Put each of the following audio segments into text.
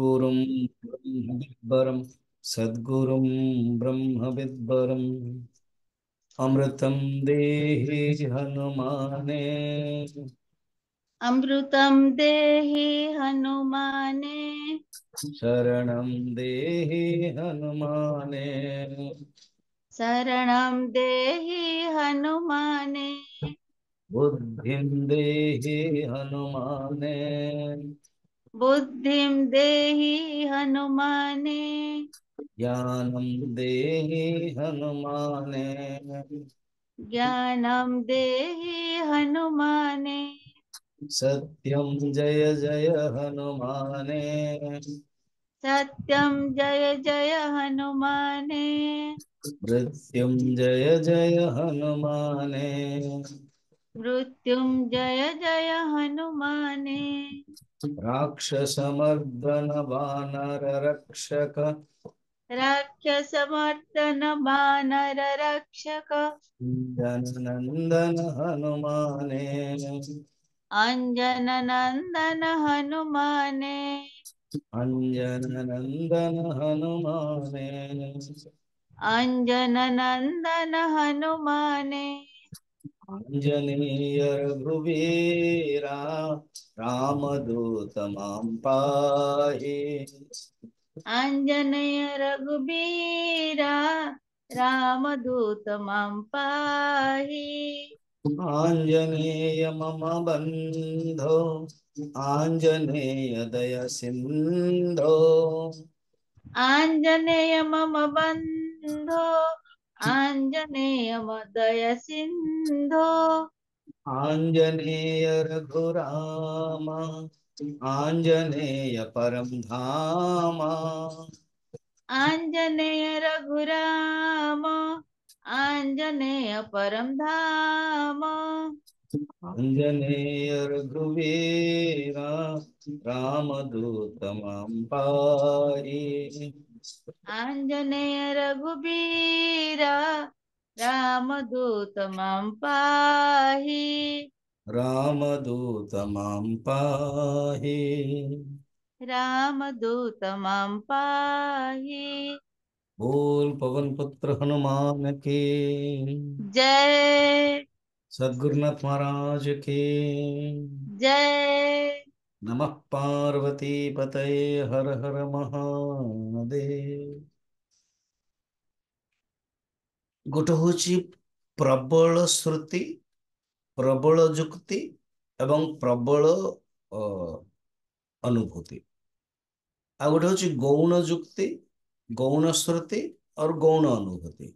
सद्गुरुं ब्रह्मविद्वरं सद्गुरुं ब्रह्मविद्वरम् अमृतं देहि हनुमाने अमृतम देहि हनुमाने शरणं देहि हनुमाने शरणं देहि हनुमाने बुद्धिं देहि हनुमाने बुद्धिम देहि हनुमाने ज्ञानम देहि हनुमाने ज्ञानम देहि हनुमाने सत्यम जय जय हनुमाने सत्यम जय जय हनुमाने मृत्युम जय जय हनुमाने मृत्युम जय जय हनुमाने राक्षसमर्दन वानर रक्षक राक्षसमर्दन वानर रक्षक अंजन जननन्दन हनुमाने अञ्जननन्दन हनुमाने नंदन हनुमाने नंदन हनुमाने आञ्जनेय रघुवीरा रामदूतमां पाहि आञ्जनेय रघुवीरा रामदूतमां पाहि आञ्जनेय मम बन्धो आञ्जनेय दयसिन्धो आञ्जनेय मम बन्धो मदय सिंधो आंजनेय रघुराम आंजनेय परम धाम आंजनेय रघुराम आंजनेय परम धाम आंजनेय रघुवीरा पारी ಆಂಜನೇಯ ರಘುಬೀರ ರಾಮದೂತ ಮಾಂ ಪಾಹಿ ರಾಮದೂತ ಮಾಂ ಪಾಹಿ ರಾಮದೂತ ಮಾಂ ಪಾಹಿ बोल पवन पुत्र हनुमान के जय सदगुरुनाथ महाराज के जय नमः पार्वतीपतये हर हर महादेव ଗୋଟେ ହେଉଛି ପ୍ରବଳ ଶ୍ରୁତି ପ୍ରବଳ ଯୁକ୍ତି ଏବଂ ପ୍ରବଳ ଅନୁଭୂତି ଆଉ ଗୋଟେ ହେଉଛି ଗୌଣ ଯୁକ୍ତି ଗୌଣ ଶ୍ରୁତି ଆଉ ଗୌଣ ଅନୁଭୂତି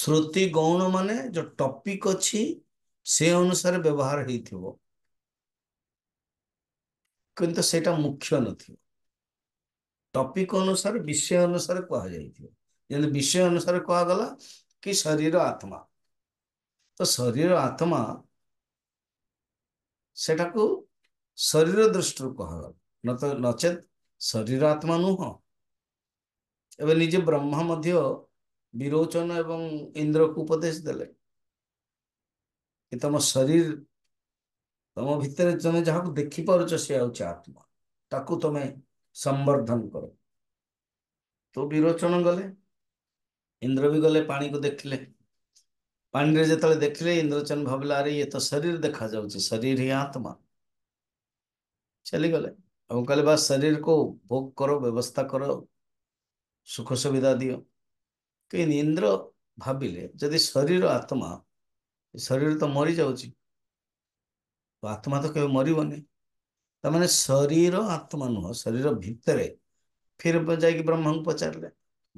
ଶ୍ରୁତି ଗୌଣ ମାନେ ଯେଉଁ ଟପିକ୍ ଅଛି ସେ ଅନୁସାରେ ବ୍ୟବହାର ହେଇଥିବ କିନ୍ତୁ ସେଇଟା ମୁଖ୍ୟ ନଥିବ ଟପିକ ଅନୁସାରେ ବିଷୟ ଅନୁସାରେ କୁହାଯାଇଥିବ ଯେମିତି ବିଷୟ ଅନୁସାରେ କୁହାଗଲା କି ଶରୀର ଆତ୍ମା ତ ଶରୀର ଆତ୍ମା ସେଟାକୁ ଶରୀର ଦୃଷ୍ଟିରୁ କୁହାଗଲା ନ ତ ନଚେତ୍ ଶରୀର ଆତ୍ମା ନୁହଁ ଏବେ ନିଜେ ବ୍ରହ୍ମା ମଧ୍ୟ ବିରୋଚନ ଏବଂ ଇନ୍ଦ୍ରକୁ ଉପଦେଶ ଦେଲେ କି ତମ ଶରୀର ତମ ଭିତରେ ତମେ ଯାହାକୁ ଦେଖିପାରୁଛ ସେ ହେଉଛି ଆତ୍ମା ତାକୁ ତମେ ସମ୍ବର୍ଦ୍ଧନ କର ତୁ ବିରୋଚନ ଗଲେ ଇନ୍ଦ୍ର ବି ଗଲେ ପାଣିକୁ ଦେଖିଲେ ପାଣିରେ ଯେତେବେଳେ ଦେଖିଲେ ଇନ୍ଦ୍ରଚନ ଭାବିଲା ଆରେ ଇଏ ତ ଶରୀର ଦେଖାଯାଉଛି ଶରୀର ହିଁ ଆତ୍ମା ଚାଲିଗଲେ ଏବଂ କହିଲେ ବା ଶରୀରକୁ ଭୋଗ କର ବ୍ୟବସ୍ଥା କର ସୁଖ ସୁବିଧା ଦିଅ କିନ୍ତୁ ଇନ୍ଦ୍ର ଭାବିଲେ ଯଦି ଶରୀର ଆତ୍ମା ଶରୀର ତ ମରିଯାଉଛି ଆତ୍ମା ତ କେବେ ମରିବନି ତାମାନେ ଶରୀର ଆତ୍ମା ନୁହଁ ଶରୀର ଭିତରେ ଫେର ଯାଇକି ବ୍ରହ୍ମାଙ୍କୁ ପଚାରିଲେ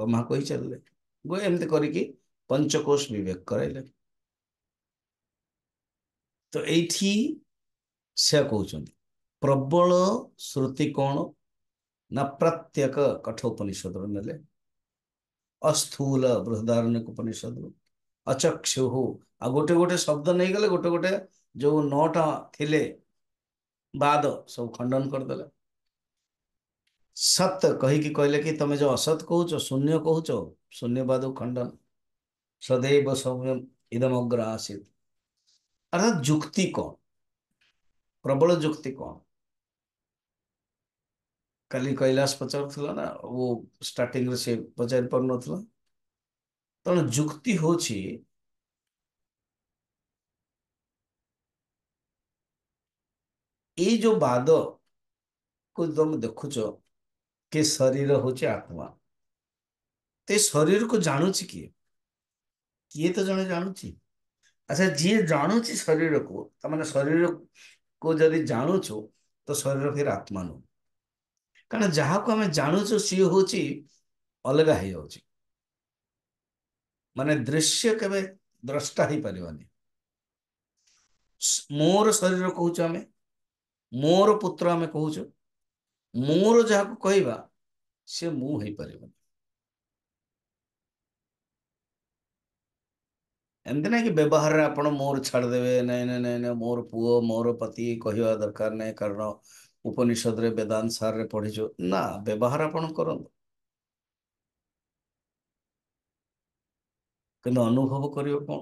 ବ୍ରହ୍ମା କହିଚାଲିଲେ ଗୋ ଏମିତି କରିକି ପଞ୍ଚକୋଷ ବିବେକ କରାଇଲେ ତ ଏଇଠି ସେ କହୁଛନ୍ତି ପ୍ରବଳ ଶ୍ରୁତି କ'ଣ ନା ପ୍ରତ୍ୟେକ କଠ ଉପନିଷଦରୁ ନେଲେ ଅସ୍ଥୂଲ ବୃଦ୍ଧାରଣ ଉପନିଷଦରୁ ଅଚକ୍ଷୁ ହଉ ଆଉ ଗୋଟେ ଗୋଟେ ଶବ୍ଦ ନେଇଗଲେ ଗୋଟେ ଗୋଟେ जो नौटा थिले बाद सब खंडन कर करदे सत्य कहीकि कहले कि तुम जो असत कौच शून्य कौच शून्यवाद खंडन सदैव सौम्यम इदम अग्र आसित अर्थात जुक्ति कौन प्रबल जुक्ति कौन कल कैलाश पचार ना वो स्टार्टिंग से पचार पार न तेनाली जुक्ति होची जो बाद को तुम देखु कि शरीर हूँ आत्मा तो शरीर को जानूच किए किए तो जन जानूच अच्छा जी जानूच शरीर को तम शरीर को जदि जानूच तो शरीर फिर आत्मा नु कारण जहाँ को आम जानूच सी हूँ अलग हो जा मानने दृश्य केवे द्रष्टा ही पार्वानी मोर शरीर कौच आमें ମୋର ପୁତ୍ର ଆମେ କହୁଛୁ ମୋର ଯାହାକୁ କହିବା ସେ ମୁଁ ହେଇପାରିବନି ଏମିତି ନାହିଁ କି ବ୍ୟବହାରରେ ଆପଣ ମୋର ଛାଡ଼ିଦେବେ ନାଇଁ ନାଇଁ ନାଇଁ ନାଇଁ ମୋର ପୁଅ ମୋର ପତି କହିବା ଦରକାର ନାହିଁ କାରଣ ଉପନିଷଦରେ ବେଦାନ୍ତ ସାରରେ ପଢ଼ିଛୁ ନା ବ୍ୟବହାର ଆପଣ କରନ୍ତୁ କିନ୍ତୁ ଅନୁଭବ କରିବ କ'ଣ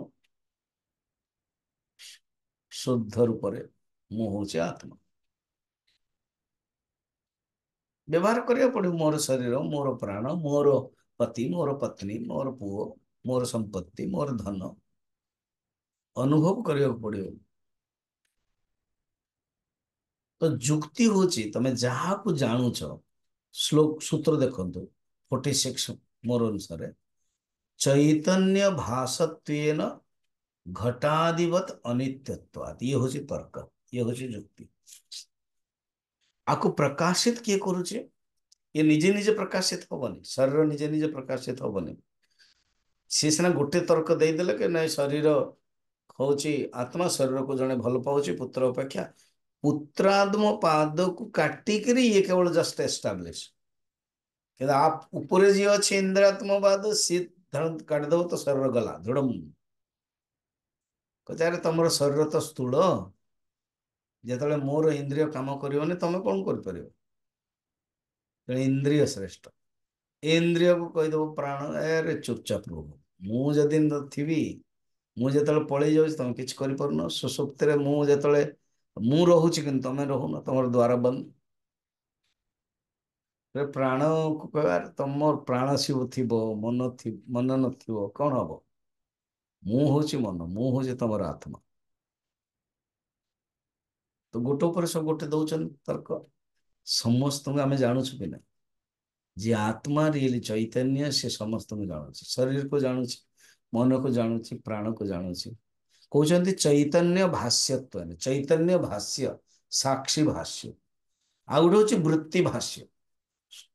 ଶୁଦ୍ଧ ରୂପରେ ମୁଁ ହେଉଛି ଆତ୍ମା ବ୍ୟବହାର କରିବାକୁ ପଡ଼ିବ ମୋର ଶରୀର ମୋର ପ୍ରାଣ ମୋର ପତି ମୋର ପତ୍ନୀ ମୋର ପୁଅ ମୋର ସମ୍ପତ୍ତି ମୋର ଧନ ଅନୁଭବ କରିବାକୁ ପଡ଼ିବ ତ ଯୁକ୍ତି ହେଉଛି ତମେ ଯାହାକୁ ଜାଣୁଛ ଶ୍ଲୋକ ସୂତ୍ର ଦେଖନ୍ତୁ ଫୋର୍ଟି ସିକ୍ସ ମୋର ଅନୁସାରେ ଚୈତନ୍ୟ ଭାଷତ୍ୱେନ ଘଟାଦିବତ ଅନିତ୍ୟତ୍ୱାଦ ଇଏ ହେଉଛି ତର୍କ ଇଏ ହେଉଛି ଯୁକ୍ତି આખું પ્રકાશિત કે કરું છે એ ନିଜେ ନିଜେ ପ୍ରକାଶିତ ହବନି ଶରୀର ନିଜେ ନିଜେ ପ୍ରକାଶିତ ହବନି ସିଏ ସିନା ଗୋଟେ ତର୍କ ଦେଇଦେଲେ କି ନାଇଁ ଶରୀର ହେଉଛି ଆତ୍ମା ଶରୀରକୁ ଜଣେ ଭଲ ପାଉଛି ପୁତ୍ର ଅପେକ୍ଷା ପୁତ୍ରାତ୍ମ ପାଦକୁ କାଟିକିରି ଇଏ କେବଳ ଜଷ୍ଟ ଏଷ୍ଟାବ୍ଲିଶ କିନ୍ତୁ ଆ ଉପରେ ଯିଏ ଅଛି ଇନ୍ଦ୍ରାତ୍ମବାଦ ସିଏ କାଟିଦେବ ତ ଶରୀର ଗଲା ଧୁଡ଼ମ କଚାରେ ତମର ଶରୀର ତ ସ୍ଥୂଳ ଯେତେବେଳେ ମୋର ଇନ୍ଦ୍ରିୟ କାମ କରିବନି ତମେ କ'ଣ କରିପାରିବ ତେଣୁ ଇନ୍ଦ୍ରିୟ ଶ୍ରେଷ୍ଠ ଇନ୍ଦ୍ରିୟକୁ କହିଦେବ ପ୍ରାଣ ଏରେ ଚୁପଚାପ ରୁହ ମୁଁ ଯଦି ଥିବି ମୁଁ ଯେତେବେଳେ ପଳେଇ ଯାଉଛି ତମେ କିଛି କରିପାରୁନ ସୁସୁପ୍ତିରେ ମୁଁ ଯେତେବେଳେ ମୁଁ ରହୁଛି କିନ୍ତୁ ତମେ ରହୁନ ତମର ଦ୍ୱାର ବନ୍ଦ ପ୍ରାଣକୁ କହିବାର ତମର ପ୍ରାଣ ଶିବ ଥିବ ମନ ମନ ନଥିବ କ'ଣ ହବ ମୁଁ ହେଉଛି ମନ ମୁଁ ହେଉଛି ତମର ଆତ୍ମା गोटे दोर्क समस्तो जा आत्मा रियली चैतन्य सि समस्त जारु जा मन कुन कुन चैतन्य भाष्यत्व चैतन्य भाष्य साक्षी भाष्य आउँछ वृत्ति भाष्य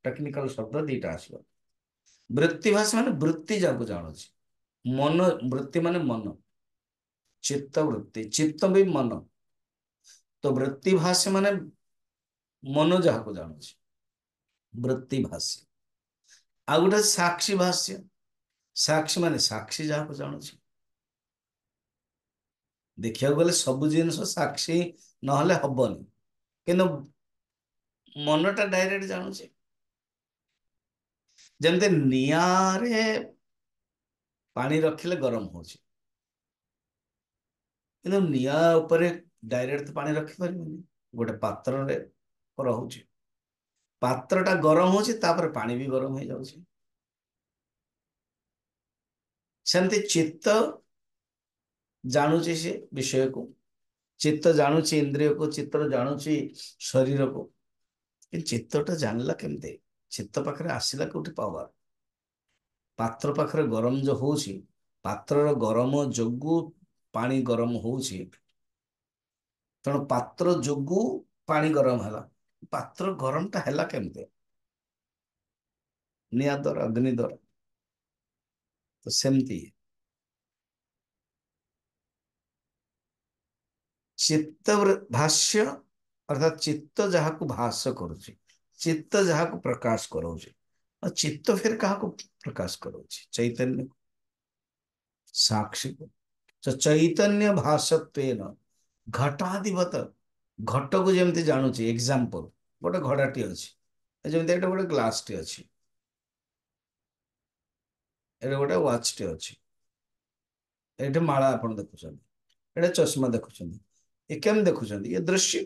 टेक्निकल शब्द दुईटा आत्ति भाष्य वृत्ति जान्छ मन वृत्ति मन चित्त वृत्ति चित्त वि मन તો વૃત્તિ ભાષ્ય મને ମନ ଯାହାକୁ ଜାଣୁଛି ବୃତ୍ତି ଭାଷ୍ୟ ଆଉ ଗୋଟେ ସାକ୍ଷୀ ଭାଷ୍ୟ ସାକ୍ଷୀ ମାନେ ସାକ୍ଷୀ ଯାହାକୁ ଜାଣୁଛି ଦେଖିବାକୁ ଗଲେ ସବୁ ଜିନିଷ ସାକ୍ଷୀ ନହେଲେ ହବନି କିନ୍ତୁ ମନଟା ଡାଇରେକ୍ଟ ଜାଣୁଛି ଯେମିତି ନିଆଁରେ ପାଣି ରଖିଲେ ଗରମ ହଉଛି କିନ୍ତୁ ନିଆଁ ଉପରେ ଡାଇରେକ୍ଟ ତ ପାଣି ରଖିପାରିବେନି ଗୋଟେ ପାତ୍ରରେ ରହୁଛି ପାତ୍ରଟା ଗରମ ହେଉଛି ତାପରେ ପାଣି ବି ଗରମ ହେଇଯାଉଛି ସେମିତି ଚିତ୍ତ ଜାଣୁଛି ସେ ବିଷୟକୁ ଚିତ୍ତ ଜାଣୁଛି ଇନ୍ଦ୍ରିୟକୁ ଚିତ୍ତ ଜାଣୁଛି ଶରୀରକୁ କିନ୍ତୁ ଚିତ୍ତଟା ଜାଣିଲା କେମିତି ଚିତ୍ତ ପାଖରେ ଆସିଲା କୋଉଠି ପାୱାର ପାତ୍ର ପାଖରେ ଗରମ ଯୋଉ ହେଉଛି ପାତ୍ରର ଗରମ ଯୋଗୁଁ ପାଣି ଗରମ ହେଉଛି तेणु पात्र जो पा गरम है पात्र गरम टा है कमी निया अग्नि द्वारा तो सेमती चित्त भाष्य अर्थात चित्त जहाँ को भाष कर चित्त जहाँ को प्रकाश कर चित्त फिर क्या प्रकाश कर चैतन्य साक्षी को चैतन्य भाषत्व ଘଟାଧିପତ ଘଟକୁ ଯେମିତି ଜାଣୁଛି ଏକ୍ଜାମ୍ପଲ୍ ଗୋଟେ ଘୋଡ଼ାଟି ଅଛି ଯେମିତି ଏଇଟା ଗୋଟେ ଗ୍ଲାସ୍ଟି ଅଛି ଏଇଟା ଗୋଟେ ୱାଚ୍ଟି ଅଛି ଏଇଠି ମାଳା ଆପଣ ଦେଖୁଛନ୍ତି ଏଇଟା ଚଷମା ଦେଖୁଛନ୍ତି ଏ କେମିତି ଦେଖୁଛନ୍ତି ଇଏ ଦୃଶ୍ୟ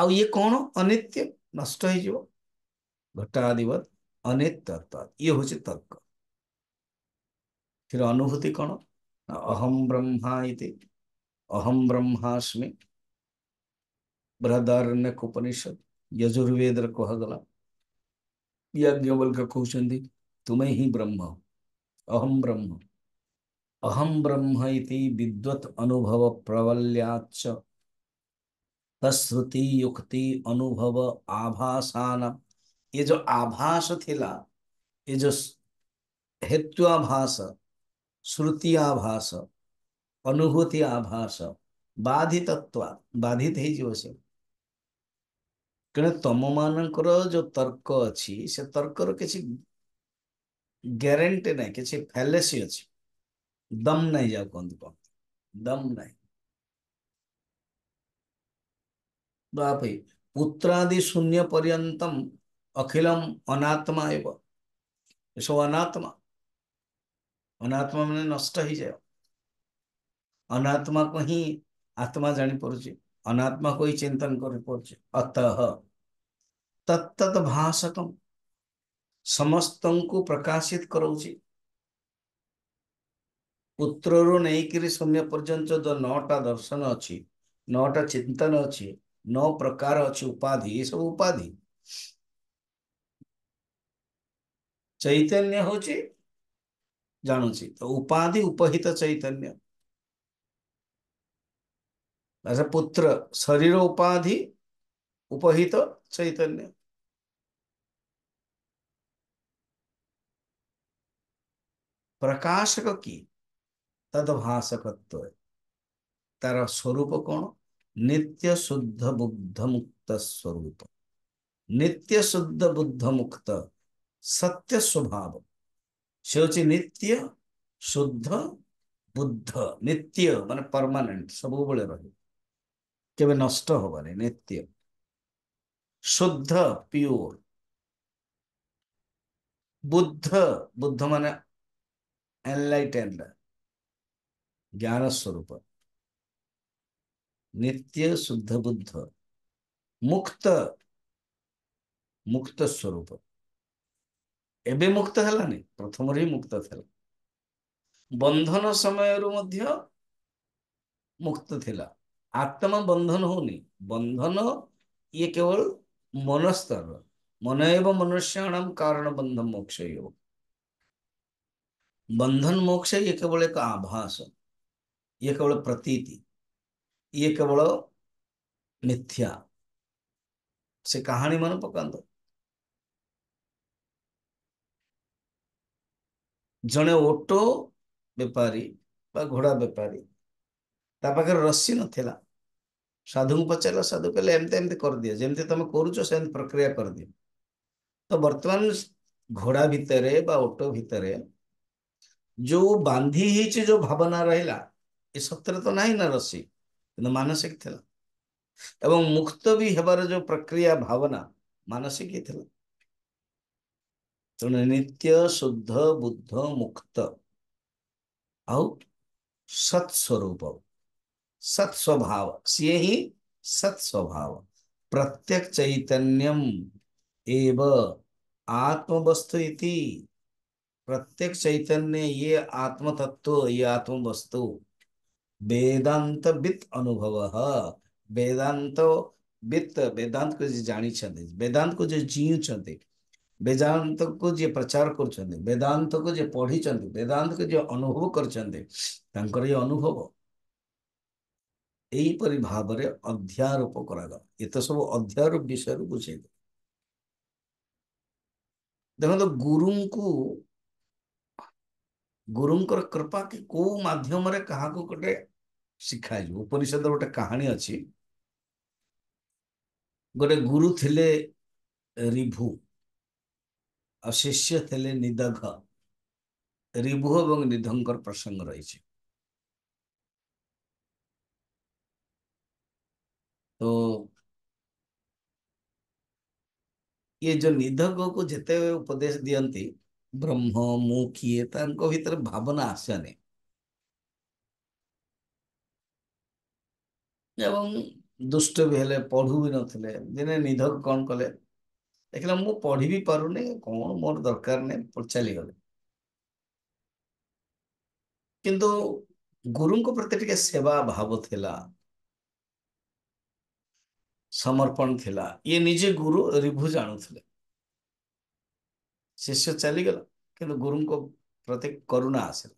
ଆଉ ଇଏ କ'ଣ ଅନିତ୍ୟ ନଷ୍ଟ ହେଇଯିବ ଘଟାଧିପତ ଅନିତ୍ୟ ଇଏ ହେଉଛି ତର୍କ ଏଥିରେ ଅନୁଭୂତି କ'ଣ ଅହମ୍ ବ୍ରହ୍ମା ଇତି अहम ब्रह्मास्मि बೃಹದಾರಣ್ಯಕ ಉಪನಿಷತ್ ಯಜುರ್ವೇದರಕ್ಕೂ ಹಗಲ ಯಾಜ್ಞವಲ್ಕ ಕೂಚಂದಿ ತುಮೈ ಹಿ ಬ್ರಹ್ಮ ಅಹಂ ಬ್ರಹ್ಮ ಅಹಂ ಬ್ರಹ್ಮ ಇತಿ ವಿದ್ವತ್ ಅನುಭವ ಪ್ರವಲ್ಯಾಚ್ಚ तश्रुति युक्ति अनुभव आभासान ये जो आभास थिला ये जो हेत्वाभास श्रुतियाभास अनुभूति आभास बाधितत्व बाधित ହେଇଯିବ କିନ୍ତୁ ତମମାନଙ୍କର ଯୋଉ ତର୍କ ଅଛି ସେ ତର୍କର କିଛି ଗ୍ୟାରେଣ୍ଟି ନାହିଁ କିଛି ଫ୍ୟାଲେସି ଅଛି ଦମ୍ ନାହିଁ ଯାଉ କୁହନ୍ତି କୁହନ୍ତି ଦମ୍ ନାହିଁ ବାପି ପୁତ୍ରାଦି ଶୂନ୍ୟ ପର୍ଯ୍ୟନ୍ତମ ଅଖିଲମ ଅନାତ୍ମା ହେବ ଏସବୁ ଅନାତ୍ମା ଅନାତ୍ମା ମାନେ ନଷ୍ଟ ହେଇଯାଏ अनात्मा को ही आत्मा जापे अनात्मा को ही चिंतन कर अतः तत्त भाषक समस्त को प्रकाशित करोची ପୁତ୍ରରୁ ନେଇକିରି ସୌମ୍ୟ ପର୍ଯ୍ୟନ୍ତ ଯୋଉ ନଅଟା ଦର୍ଶନ ଅଛି ନଅଟା ଚିନ୍ତନ ଅଛି ନଅ ପ୍ରକାର ଅଛି ଉପାଧି ଏସବୁ ଉପାଧି ଚୈତନ୍ୟ ହଉଛି ଜାଣୁଛି ତ ଉପାଧି ଉପହିତ ଚୈତନ୍ୟ अच्छा पुत्र शरीर उपाधि उपहित चैतन्य प्रकाशक की तदभाषकत्व तार स्वरूप कौन नित्य शुद्ध बुद्ध मुक्त स्वरूप नित्य शुद्ध बुद्ध मुक्त सत्य स्वभाव से हूँ नित्य शुद्ध बुद्ध नित्य मान परमानेंट सब रही କେବେ ନଷ୍ଟ ହବନି ନିତ୍ୟ ଶୁଦ୍ଧ ପିଓର ବୁଦ୍ଧ ବୁଦ୍ଧ ମାନେ ଏନଲାଇଟେଣ୍ଡ ଜ୍ଞାନ ସ୍ୱରୂପ ନିତ୍ୟ ଶୁଦ୍ଧ ବୁଦ୍ଧ ମୁକ୍ତ ମୁକ୍ତ ସ୍ୱରୂପ ଏବେ ମୁକ୍ତ ହେଲାନି ପ୍ରଥମରୁ ହିଁ ମୁକ୍ତ ଥିଲା ବନ୍ଧନ ସମୟରୁ ମଧ୍ୟ ମୁକ୍ତ ଥିଲା आत्मा बंधन हो बंधन ये केवल मनस्तर मन एवं मनुष्याणाम कारण बंधन मोक्ष बंधन मोक्ष ये केवल एक आभास ये केवल प्रतीति ये केवल मिथ्या से कहानी मन पका जड़े ओटो बेपारी घोड़ा बेपारी ତା ପାଖରେ ରସି ନଥିଲା ସାଧୁଙ୍କୁ ପଚାରିଲା ସାଧୁ କହିଲେ ଏମିତି ଏମିତି କରିଦିଅ ଯେମିତି ତମେ କରୁଛ ସେମିତି ପ୍ରକ୍ରିୟା କରିଦିଅ ତ ବର୍ତ୍ତମାନ ଘୋଡ଼ା ଭିତରେ ବା ଓଟ ଭିତରେ ଯୋଉ ବାନ୍ଧି ହେଇଛି ଯୋଉ ଭାବନା ରହିଲା ଏ ସତରେ ତ ନାହିଁ ନା ରସି କିନ୍ତୁ ମାନସିକ ଥିଲା ଏବଂ ମୁକ୍ତ ବି ହେବାର ଯୋଉ ପ୍ରକ୍ରିୟା ଭାବନା ମାନସିକ ହିଁ ଥିଲା ତେଣୁ ନିତ୍ୟ ଶୁଦ୍ଧ ବୁଦ୍ଧ ମୁକ୍ତ ଆଉ ସତ୍ସ୍ୱରୂପ सत्स्वभाव ये ही सत्स्वभाव प्रत्यक चैतन्यम एव आत्मवस्तु इति प्रत्येक चैतन्य ये आत्म तत्व ये आत्म वस्तु वेदांत वित्त अनुभव वेदांत वित्त वेदांत को जी जानी वेदांत को जीव जीवुंट वेदांत को जी प्रचार कर वेदांत को जे पढ़ी वेदांत को जी अनुभव कर अनुभव ଏହିପରି ଭାବରେ ଅଧ୍ୟାରୋପ କରାଗଲା ଏତେ ସବୁ ଅଧ୍ୟାରୋପ ବିଷୟରୁ ବୁଝେଇ ଦେଲେ ଦେଖନ୍ତୁ ଗୁରୁଙ୍କୁ ଗୁରୁଙ୍କର କୃପା କି କୋଉ ମାଧ୍ୟମରେ କାହାକୁ ଗୋଟେ ଶିଖାଯିବ ଉପନିଷଦର ଗୋଟେ କାହାଣୀ ଅଛି ଗୋଟେ ଗୁରୁ ଥିଲେ ରିଭୁ ଆଉ ଶିଷ୍ୟ ଥିଲେ ନିଦଘ ରିଭୁ ଏବଂ ନିଧଙ୍କର ପ୍ରସଙ୍ଗ ରହିଛି तो ये जो ନିଧକକୁ ଯେତେ ଉପଦେଶ ଦିଅନ୍ତି ବ୍ରହ୍ମ ମୁଁ କିଏ ତାଙ୍କ ଭିତରେ ଭାବନା ଆସେନି ଏବଂ ଦୁଷ୍ଟ ବି ହେଲେ ପଢୁ ବି ନଥିଲେ ଦିନେ ନିଧକ କ'ଣ କଲେ ଦେଖିଲା ମୁଁ ପଢି ବି ପାରୁନି କ'ଣ ମୋର ଦରକାର ନାହିଁ ଚାଲିଗଲେ କିନ୍ତୁ ଗୁରୁଙ୍କ ପ୍ରତି ଟିକେ ସେବା ଭାବ ଥିଲା ସମର୍ପଣ ଥିଲା ଇଏ ନିଜେ ଗୁରୁ ରିଭୁ ଜାଣୁଥିଲେ ଶିଷ୍ୟ ଚାଲିଗଲା କିନ୍ତୁ ଗୁରୁଙ୍କ ପ୍ରତି କରୁଣା ଆସିଲା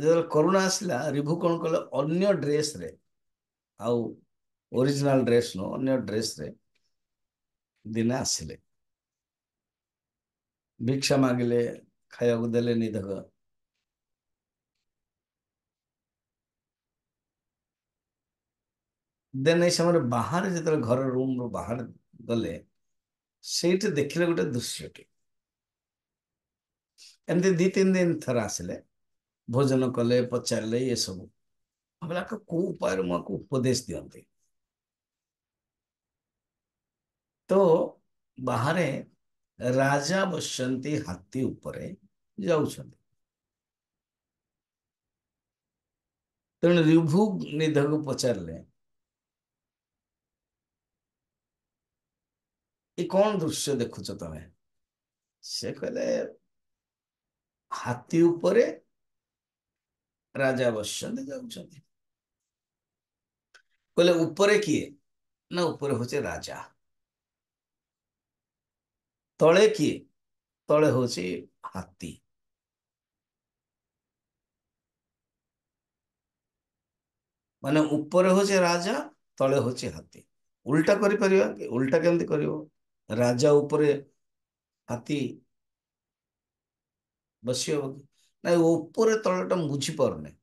ଯେତେବେଳେ କରୁଣା ଆସିଲା ରିଭୁ କ'ଣ କଲେ ଅନ୍ୟ ଡ୍ରେସ୍ରେ ଆଉ ଓରିଜିନାଲ ଡ୍ରେସ୍ ନୁହଁ ଅନ୍ୟ ଡ୍ରେସ୍ରେ ଦିନେ ଆସିଲେ ଭିକ୍ଷା ମାଗିଲେ ଖାଇବାକୁ ଦେଲେ ନିଧକ देन ये बाहर जो घर रूम रु बाहर गले देखने गोटे दृश्य टी एम दी तीन दिन थर आस भोजन कले पचारे ये सब भाला को उपाय उपदेश दिखते तो बाहर राजा बस हाथी उपरे जा रिभु निध को पचारे એ કોણ દૃશ્ય દેખુଛ ତମେ ସେ କହିଲେ ହାତୀ ଉପରେ ରାଜା ବସିଛନ୍ତି ଯାଉଛନ୍ତି କହିଲେ ଉପରେ କିଏ ନା ଉପରେ ହଉଛି ରାଜା ତଳେ କିଏ ତଳେ ହଉଛି ହାତୀ ମାନେ ଉପରେ ହଉଛି ରାଜା ତଳେ ହଉଛି ହାତୀ ଉଲ୍ଟା କରିପାରିବା କି ଉଲ୍ଟା କେମିତି କରିବ राजा उपरे हाथी बस ना उपर तलटा बुझी पार नहीं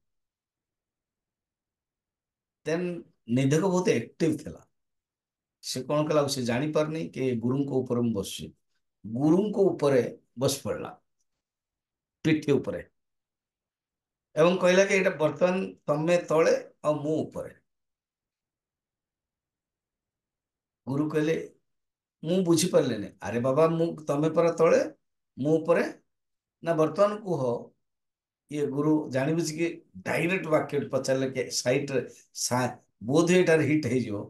निधक बहुत एक्टिव थिला से कौन कला से जानी पार नहीं कि गुरु को ऊपर बस गुरु को ऊपर बस पड़ला पीठी उपर एवं कहला कि ये बर्तमान तमें तले आ मुँह गुरु कहले मु बुझीपारे अरे बाबा मु तमें पर ते मुझे ना बर्तमान कह ये गुरु जानबूझ कि डायरेक्ट वाक्य पचारे सैट बोध यार हिट हो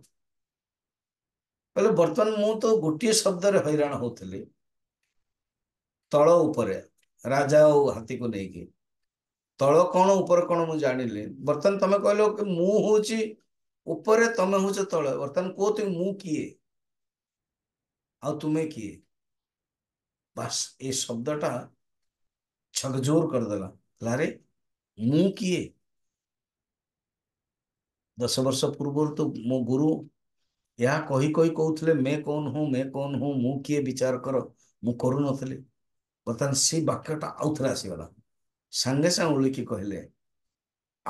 बर्तमान मु तो गोटे शब्द हईराण हो तल ऊपर राजा और हाथी को लेकिन तल कौन उपर कौन मुझे जान ली बर्तमान तुम कह मु तमें हूँ तल बर्तमान कहती मु किए आमें किए बास ये शब्दा छगजोर करदे लारे किए दस वर्ष पूर्व तो मो गुरु यह कही कही कहते मैं कौन हूँ मैं कौन हूँ मु किए विचार कर मुकरू नी बर्तन से वाक्यटा आउ थे आसगला सांगे सांगे उल्लिखी कहले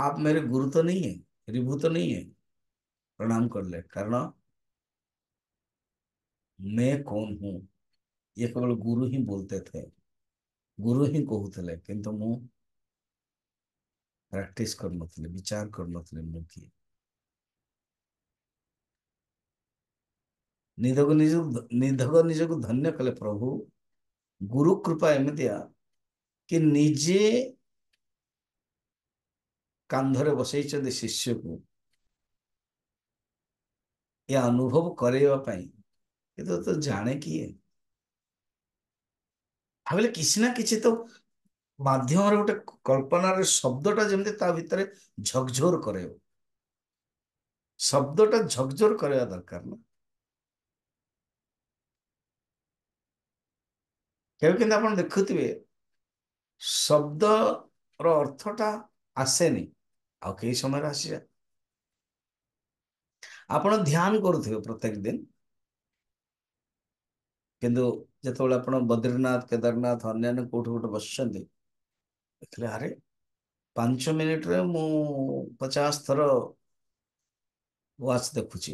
आप मेरे गुरु तो नहीं है रिभू तो नहीं है प्रणाम कर कारण मैं कौन हूँ ये केवल गुरु ही बोलते थे गुरु ही कहते कि प्राक्टिस कर विचार कर निधक निज निधक धन्य कले प्रभु गुरु कृपा एमतिया कि निजे कांधरे बसई शिष्य को यह अनुभव कराइप ये तो, तो जाने की है ଭାବିଲେ କିଛି ନା କିଛି ତ ମାଧ୍ୟମରେ ଗୋଟେ କଳ୍ପନାର ଶବ୍ଦଟା ଯେମିତି ତା ଭିତରେ ଝକଝୋର କରେଇବ ଶବ୍ଦଟା ଝକଝୋର କରିବା ଦରକାର ନା କେବେ କିନ୍ତୁ ଆପଣ ଦେଖୁଥିବେ ଶବ୍ଦର ଅର୍ଥଟା ଆସେନି ଆଉ କେହି ସମୟରେ ଆସିଯାଏ ଆପଣ ଧ୍ୟାନ କରୁଥିବେ ପ୍ରତ୍ୟେକ ଦିନ କିନ୍ତୁ ଯେତେବେଳେ ଆପଣ ବଦ୍ରୀନାଥ କେଦାରନାଥ ଅନ୍ୟାନ୍ୟ କୋଉଠି ଗୋଟେ ବସିଛନ୍ତି ଦେଖିଲେ ଆରେ ପାଞ୍ଚ ମିନିଟ୍ରେ ମୁଁ ପଚାଶ ଥର ୱାଚ୍ ଦେଖୁଛି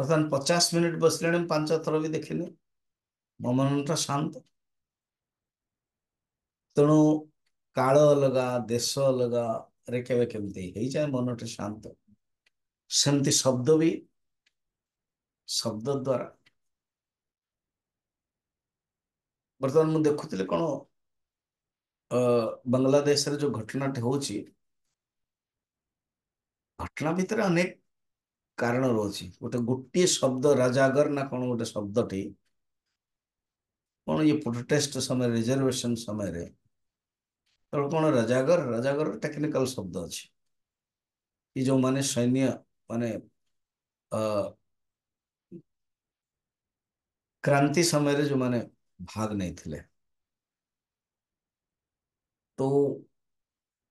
ବର୍ତ୍ତମାନ ପଚାଶ ମିନିଟ୍ ବସିଲେଣି ମୁଁ ପାଞ୍ଚ ଥର ବି ଦେଖିନି ମୋ ମନଟା ଶାନ୍ତ ତେଣୁ କାଳ ଅଲଗା ଦେଶ ଅଲଗାରେ କେବେ କେମିତି ହେଇଯାଏ ମନଟା ଶାନ୍ତ ସେମିତି ଶବ୍ଦ ବି ଶବ୍ଦ ଦ୍ୱାରା ବର୍ତ୍ତମାନ ମୁଁ ଦେଖୁଥିଲି କ'ଣ ବାଂଲାଦେଶରେ ଯୋଉ ଘଟଣାଟି ହେଉଛି ଘଟଣା ଭିତରେ ଅନେକ କାରଣ ରହୁଛି ଗୋଟେ ଗୋଟିଏ ଶବ୍ଦ ରାଜାଗର ନା କ'ଣ ଗୋଟେ ଶବ୍ଦଟି କ'ଣ ଇଏ ପ୍ରୋଟେଷ୍ଟ ସମୟରେ ରିଜର୍ଭେସନ ସମୟରେ ତେଣୁ କ'ଣ ରାଜାଗର ରାଜାଗର ଟେକ୍ନିକାଲ ଶବ୍ଦ ଅଛି ଏ ଯେଉଁମାନେ ସୈନ୍ୟ ମାନେ କ୍ରାନ୍ତି ସମୟରେ ଯେଉଁମାନେ भाग नहीं थे तो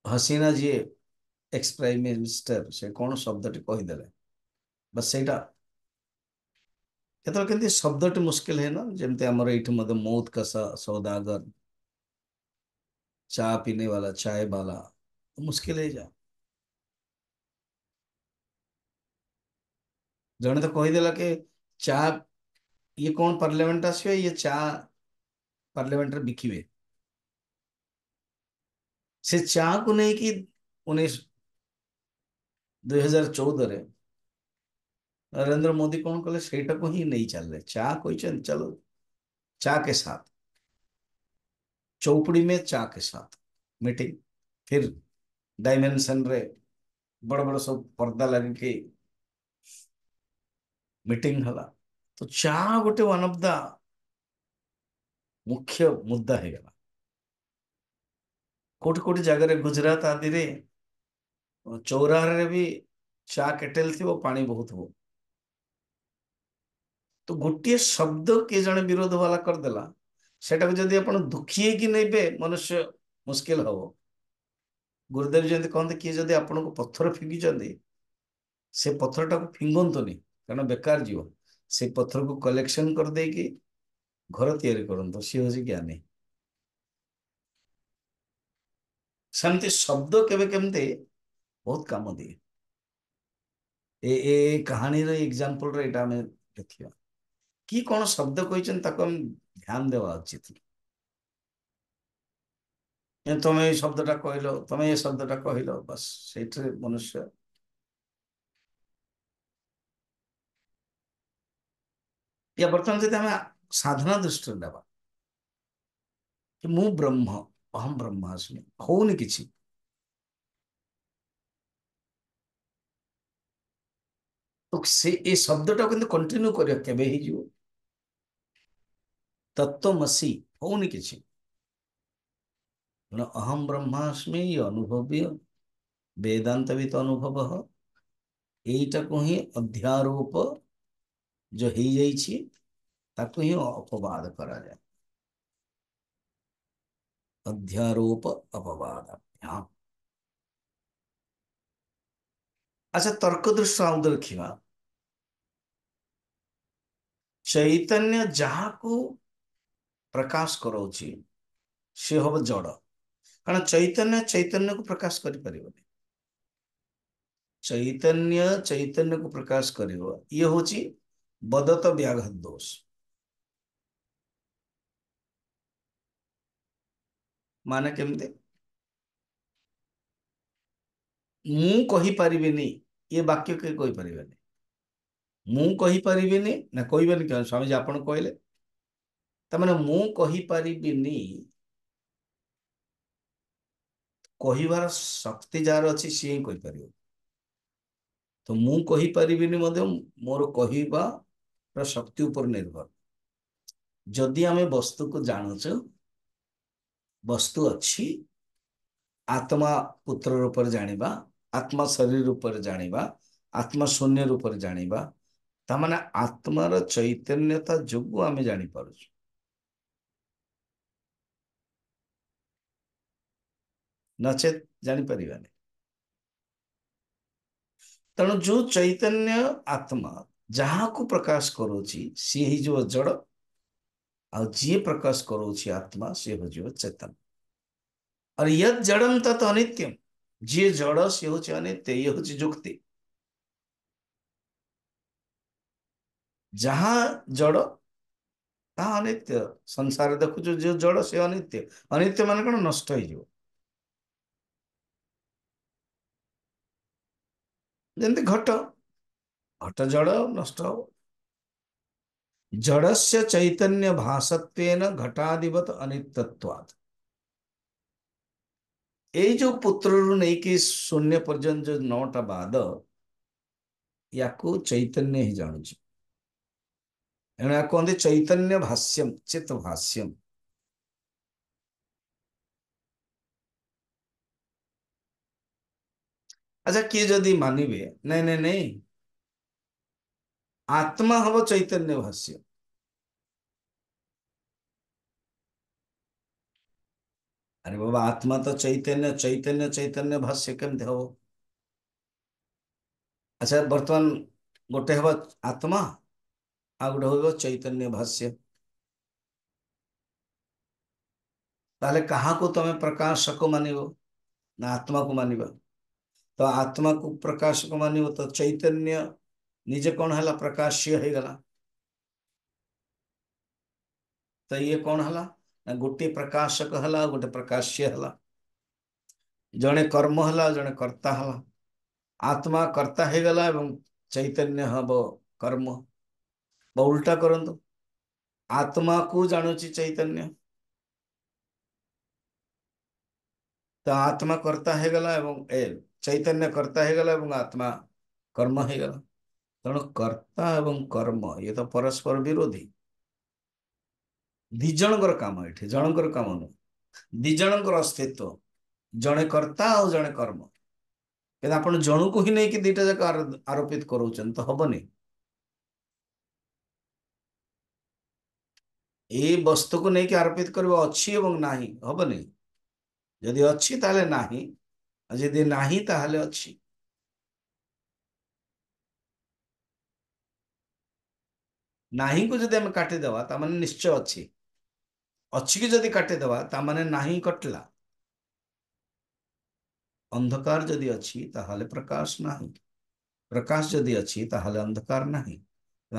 Hasina ji ex prime minister से कौन शब्द टी कहीदेले बस सेटा केत के शब्द टी मुस्किल है ना जमी आम ये मौत कसा सौदागर चा पीने वाला चाय वाला तो मुस्किल है जा जड़े तो कहीदेला के चा ये कौन पार्लियामेंट आस ये चा बिकी हुए से शिक्षा को नहीं कि उन्नीस 2014 रे नरेंद्र मोदी कौन कले सेटा को ही नहीं चल रहे चा कोई चल चलो चा के साथ चौपड़ी में चा के साथ मीटिंग फिर डायमेंशन रे बड़ बड़ सब पर्दा लग के मीटिंग हला तो चा गोटे वन ऑफ द ମୁଖ୍ୟ ମୁଦ୍ଦା ହେଇଗଲା କୋଉଠି କୋଉଠି ଜାଗାରେ ଗୁଜୁରାଟ ଆଦିରେ ଚଉରାରେ ବି ଚା କେଟେଲ ଥିବ ପାଣି ବହୁତ ହବ ତ ଗୋଟିଏ ଶବ୍ଦ କିଏ ଜଣେ ବିରୋଧ ବାଲା କରିଦେଲା ସେଟାକୁ ଯଦି ଆପଣ ଦୁଃଖୀ ହେଇକି ନେବେ ମନୁଷ୍ୟ ମୁସ୍କିଲ ହବ ଗୁରୁଦେବ ଯେମିତି କହନ୍ତି କିଏ ଯଦି ଆପଣଙ୍କୁ ପଥର ଫିଙ୍ଗିଛନ୍ତି ସେ ପଥରଟାକୁ ଫିଙ୍ଗନ୍ତୁନି କାରଣ ବେକାର ଯିବ ସେ ପଥରକୁ କଲେକ୍ସନ କରିଦେଇକି ଘର ତିଆରି କରନ୍ତୁ ସିଏ ହେଉଛି ଜ୍ଞାନୀ ସେମିତି ଶବ୍ଦ କେବେ କେମିତି ବହୁତ କାମ ଦିଏ ଏ ଏ କାହାଣୀର ଏକ୍ଜାମ୍ପଲରେ ଏଇଟା ଆମେ ଦେଖିବା କି କ'ଣ ଶବ୍ଦ କହିଛନ୍ତି ତାକୁ ଆମେ ଧ୍ୟାନ ଦେବା ଉଚିତ ତମେ ଏଇ ଶବ୍ଦଟା କହିଲ ତମେ ଏ ଶବ୍ଦଟା କହିଲ ବାସ୍ ସେଇଥିରେ ମନୁଷ୍ୟ या बर्तमान से साधना दृष्टि ने मु ब्रह्म अहम ब्रह्मास्मी हूं कि तो शब्द टाक कंटिन्यू कर तत्वमसी हूं कि अहम ब्रह्मास्मी ये अनुभव्य वेदांत भी तो अनुभव यही अध्यारोप जो हो ही अपवाद करा जाए अध्यारोप अपवाद हाँ। अच्छा तर्क दृष्टि आम तो रखा चैतन्य जहां को प्रकाश से हम जड़ कारण चैतन्य चैतन्य को प्रकाश कर चैतन्य चैतन्य को प्रकाश कर बदत व्याघत दोष ମାନେ କେମିତି ମୁଁ କହିପାରିବିନି ଏ ବାକ୍ୟ କେହି କହିପାରିବେନି ମୁଁ କହିପାରିବିନି ନା କହିବେନି କେମିତି ସ୍ୱାମୀଜୀ ଆପଣ କହିଲେ ତାମାନେ ମୁଁ କହିପାରିବିନି କହିବାର ଶକ୍ତି ଯାହାର ଅଛି ସିଏ ହିଁ କହିପାରିବ ତ ମୁଁ କହିପାରିବିନି ମଧ୍ୟ ମୋର କହିବାର ଶକ୍ତି ଉପରେ ନିର୍ଭର ଯଦି ଆମେ ବସ୍ତୁକୁ ଜାଣୁଛୁ વસ્તુ ଅଛି ଆତ୍ମା ପୁତ୍ର ରୂପରେ ଜାଣିବା ଆତ୍ମା ଶରୀର ରୂପରେ ଜାଣିବା ଆତ୍ମା ଶୂନ୍ୟ ରୂପରେ ଜାଣିବା ତାମାନେ ଆତ୍ମାର ଚୈତନ୍ୟତା ଯୋଗୁଁ ଆମେ ଜାଣିପାରୁଛୁ ନଚେତ୍ ଜାଣିପାରିବାନି ତେଣୁ ଯୋଉ ଚୈତନ୍ୟ ଆତ୍ମା ଯାହାକୁ ପ୍ରକାଶ କରୁଛି ସିଏ ହେଇଯିବ ଜଡ଼ आउँ प्रकाश गरौँ आत्मा सिज चेतना जड नि त अनित्यम जे जड सित्य इ हौ जुक्ति जहा जड अनित्य संसार देखुछ जो जड से अनित्य अनित्य म कष्ट घट घट जड नष्ट ह जड़स्य चैतन्य भाषत्व घटाधिपत अनित्वाद जो पुत्र रु नहीं कि शून्य पर्यन जो नौटा बाद या चैतन्य ही जानू कहते चैतन्य भाष्यम चित भाष्यम अच्छा किए जदि मानवे नहीं नहीं नहीं आत्मा हव चैतन्य भाष्य अरे बाबा आत्मा तो चैतन्य चैतन्य चैतन्य भाष्य केमती हम अच्छा बर्तमान गोटे हम आत्मा आ गोटे हो चैतन्य भाष्य ताले कहाँ को तुम प्रकाशक मानव ना आत्मा को मानव तो आत्मा को प्रकाशक मानव तो चैतन्य निजे कौन है प्रकाशीय है गला तो ये कौन है गोटे प्रकाशक है गोटे प्रकाशीय है जड़े कर्म है जड़े कर्ता है आत्मा कर्ता है गला एवं चैतन्य हब कर्म उल्टा करत तो। आत्मा को जानूच चैतन्य तो आत्मा कर्ता है गला चैतन्य कर्ता है गला आत्मा कर्म है गला ତେଣୁ କର୍ତ୍ତା ଏବଂ କର୍ମ ଇଏ ତ ପରସ୍ପର ବିରୋଧୀ ଦି ଜଣଙ୍କର କାମ ଏଠି ଜଣଙ୍କର କାମ ନୁହେଁ ଦି ଜଣଙ୍କର ଅସ୍ତିତ୍ୱ ଜଣେ କର୍ତ୍ତା ଆଉ ଜଣେ କର୍ମ କିନ୍ତୁ ଆପଣ ଜଣକୁ ହିଁ ନେଇକି ଦିଟା ଯାକ ଆରୋପିତ କରାଉଛନ୍ତି ତ ହବନି ଏଇ ବସ୍ତୁକୁ ନେଇକି ଆରୋପିତ କରିବ ଅଛି ଏବଂ ନାହିଁ ହବନି ଯଦି ଅଛି ତାହେଲେ ନାହିଁ ଆଉ ଯଦି ନାହିଁ ତାହେଲେ ଅଛି ନାହିଁ କୁ ଯଦି ଆମେ କାଟିଦେବା ତା ମାନେ ନିଶ୍ଚୟ ଅଛି ଅଛିକି ଯଦି କାଟିଦେବା ତା ମାନେ ନାହିଁ କଟିଲା ଅନ୍ଧକାର ଯଦି ଅଛି ତାହେଲେ ପ୍ରକାଶ ନାହିଁ ପ୍ରକାଶ ଯଦି ଅଛି ତାହେଲେ ଅନ୍ଧକାର ନାହିଁ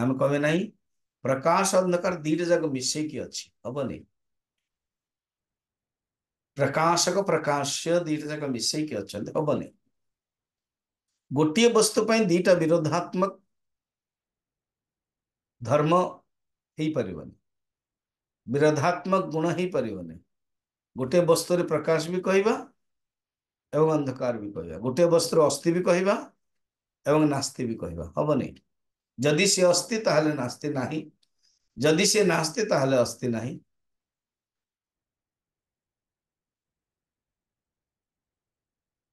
ଆମେ କହିବେ ନାହିଁ ପ୍ରକାଶ ଅନ୍ଧକାର ଦୁଇଟା ଯାକ ମିଶେଇକି ଅଛି ହବନି ପ୍ରକାଶକ ପ୍ରକାଶ୍ୟ ଦୁଇଟା ଯାକ ମିଶେଇକି ଅଛନ୍ତି ହବନି ଗୋଟିଏ ବସ୍ତୁ ପାଇଁ ଦୁଇଟା ବିରୋଧାତ୍ମକ ଧର୍ମ ହେଇପାରିବନି ବିରୋଧାତ୍ମକ ଗୁଣ ହେଇପାରିବନି ଗୋଟିଏ ବସ୍ତୁରେ ପ୍ରକାଶ ବି କହିବା ଏବଂ ଅନ୍ଧକାର ବି କହିବା ଗୋଟିଏ ବସ୍ତୁର ଅସ୍ଥି ବି କହିବା ଏବଂ ନାସ୍ତି ବି କହିବା ହବନି ଯଦି ସେ ଅସ୍ଥି ତାହେଲେ ନାସ୍ତି ନାହିଁ ଯଦି ସେ ନାସ୍ତି ତାହେଲେ ଅସ୍ଥି ନାହିଁ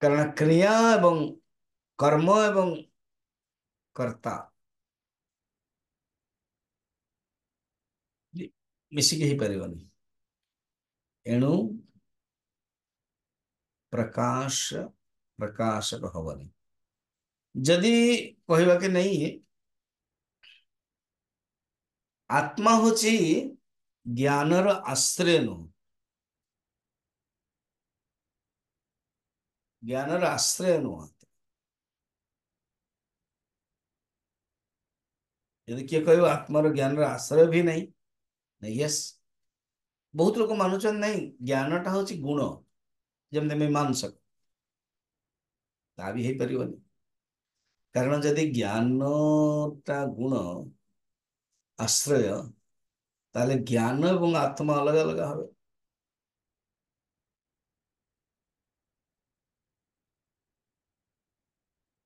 କାରଣ କ୍ରିୟା ଏବଂ କର୍ମ ଏବଂ କର୍ତ୍ତା मिसिकी एणु प्रकाश प्रकाशक हवनी जदि कह नहीं आत्मा हूँ ज्ञान रश्रय नु ज्ञान रश्रय नुहत यदि किए कह आत्मार ज्ञान आश्रय भी नहीं ୟେସ୍ ବହୁତ ଲୋକ ମାନୁଛନ୍ତି ନାହିଁ ଜ୍ଞାନଟା ହେଉଛି ଗୁଣ ଯେମିତି ମୀମାଂସକ ତା ବି ହେଇପାରିବନି କାରଣ ଯଦି ଜ୍ଞାନଟା ଗୁଣ ଆଶ୍ରୟ ତାହେଲେ ଜ୍ଞାନ ଏବଂ ଆତ୍ମା ଅଲଗା ଅଲଗା হবে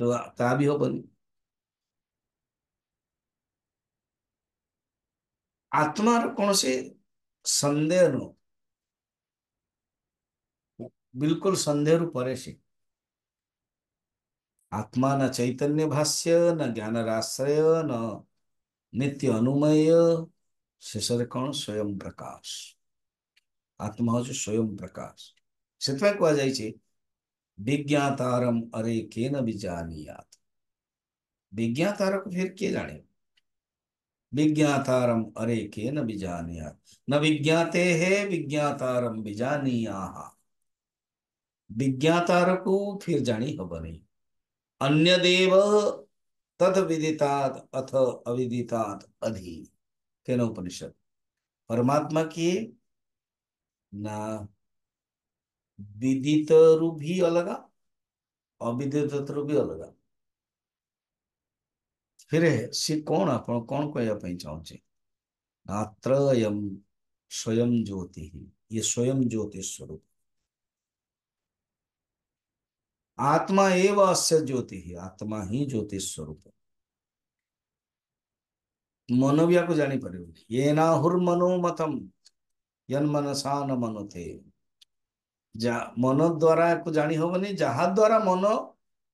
তো তা ବି ହବନି से संदेह नु बिल्कुल संदेह ସନ୍ଦେହରୁ ପରେ से आत्मा न चैतन्य भाष्य न ज्ञान आश्रय न नित्य अनुमय शेष कौन स्वयं प्रकाश आत्मा हूँ स्वयं प्रकाश से कहुई विज्ञातारम अरे के न विजानियात विज्ञातार को फिर किए जाने विज्ञातारम अरे के न बिजानिया न विज्ञाते है विज्ञातारम बिजानिया को फिर जानी हब नहीं अन्य देव तद विदितात् अथ अविदिता अधि केन उपनिषद परमात्मा की ना विदित रूप ही अलगा अविदित रूप भी अलगा फिर सी कौन आप कौन କହିବା चाहे ଚାହୁଁଛେ स्वयं ज्योति ଜ୍ୟୋତି ଇଏ ସ୍ୱୟଂ ଜ୍ୟୋତି ସ୍ୱରୂପ आत्मा एवं अस्य ज्योति ही आत्मा ही ज्योति स्वरूप मनोव्या को जानी पड़े ये ना हुर मनोमतम यन मनसा न मनो थे जा मन द्वारा को जानी होबनी जहा द्वारा मन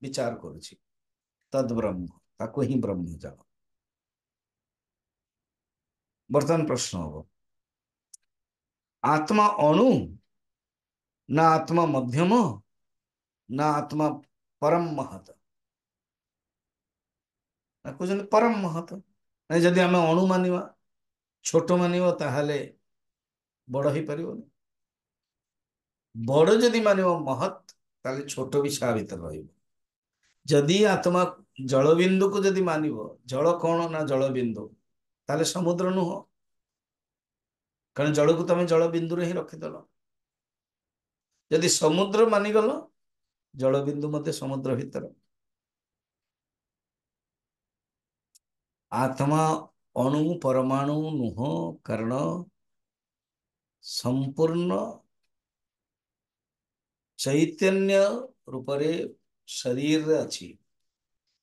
विचार करुछि तद ब्रह्म ताको ही ब्रह्म जान वर्तमान प्रश्न हो आत्मा अणु ना आत्मा मध्यम ना आत्मा परम महत कह परम महत नहीं जदि आम अणु मानवा छोट मान बड़ी पार बड़ जदि मानव महत छोट भी सा भर जदि आत्मा ଜଳବିନ୍ଦୁକୁ ଯଦି ମାନିବ ଜଳ କଣ ନା ଜଳବିନ୍ଦୁ ତାହେଲେ ସମୁଦ୍ର ନୁହଁ କାରଣ ଜଳକୁ ତମେ ଜଳବିନ୍ଦୁରେ ହିଁ ରଖିଦେଲ ଯଦି ସମୁଦ୍ର ମାନିଗଲ ଜଳବିନ୍ଦୁ ମଧ୍ୟ ସମୁଦ୍ର ଭିତରେ ଆତ୍ମା ଅଣୁ ପରମାଣୁ ନୁହଁ କାରଣ ସମ୍ପୂର୍ଣ୍ଣ ଚୈତନ୍ୟ ରୂପରେ ଶରୀରରେ ଅଛି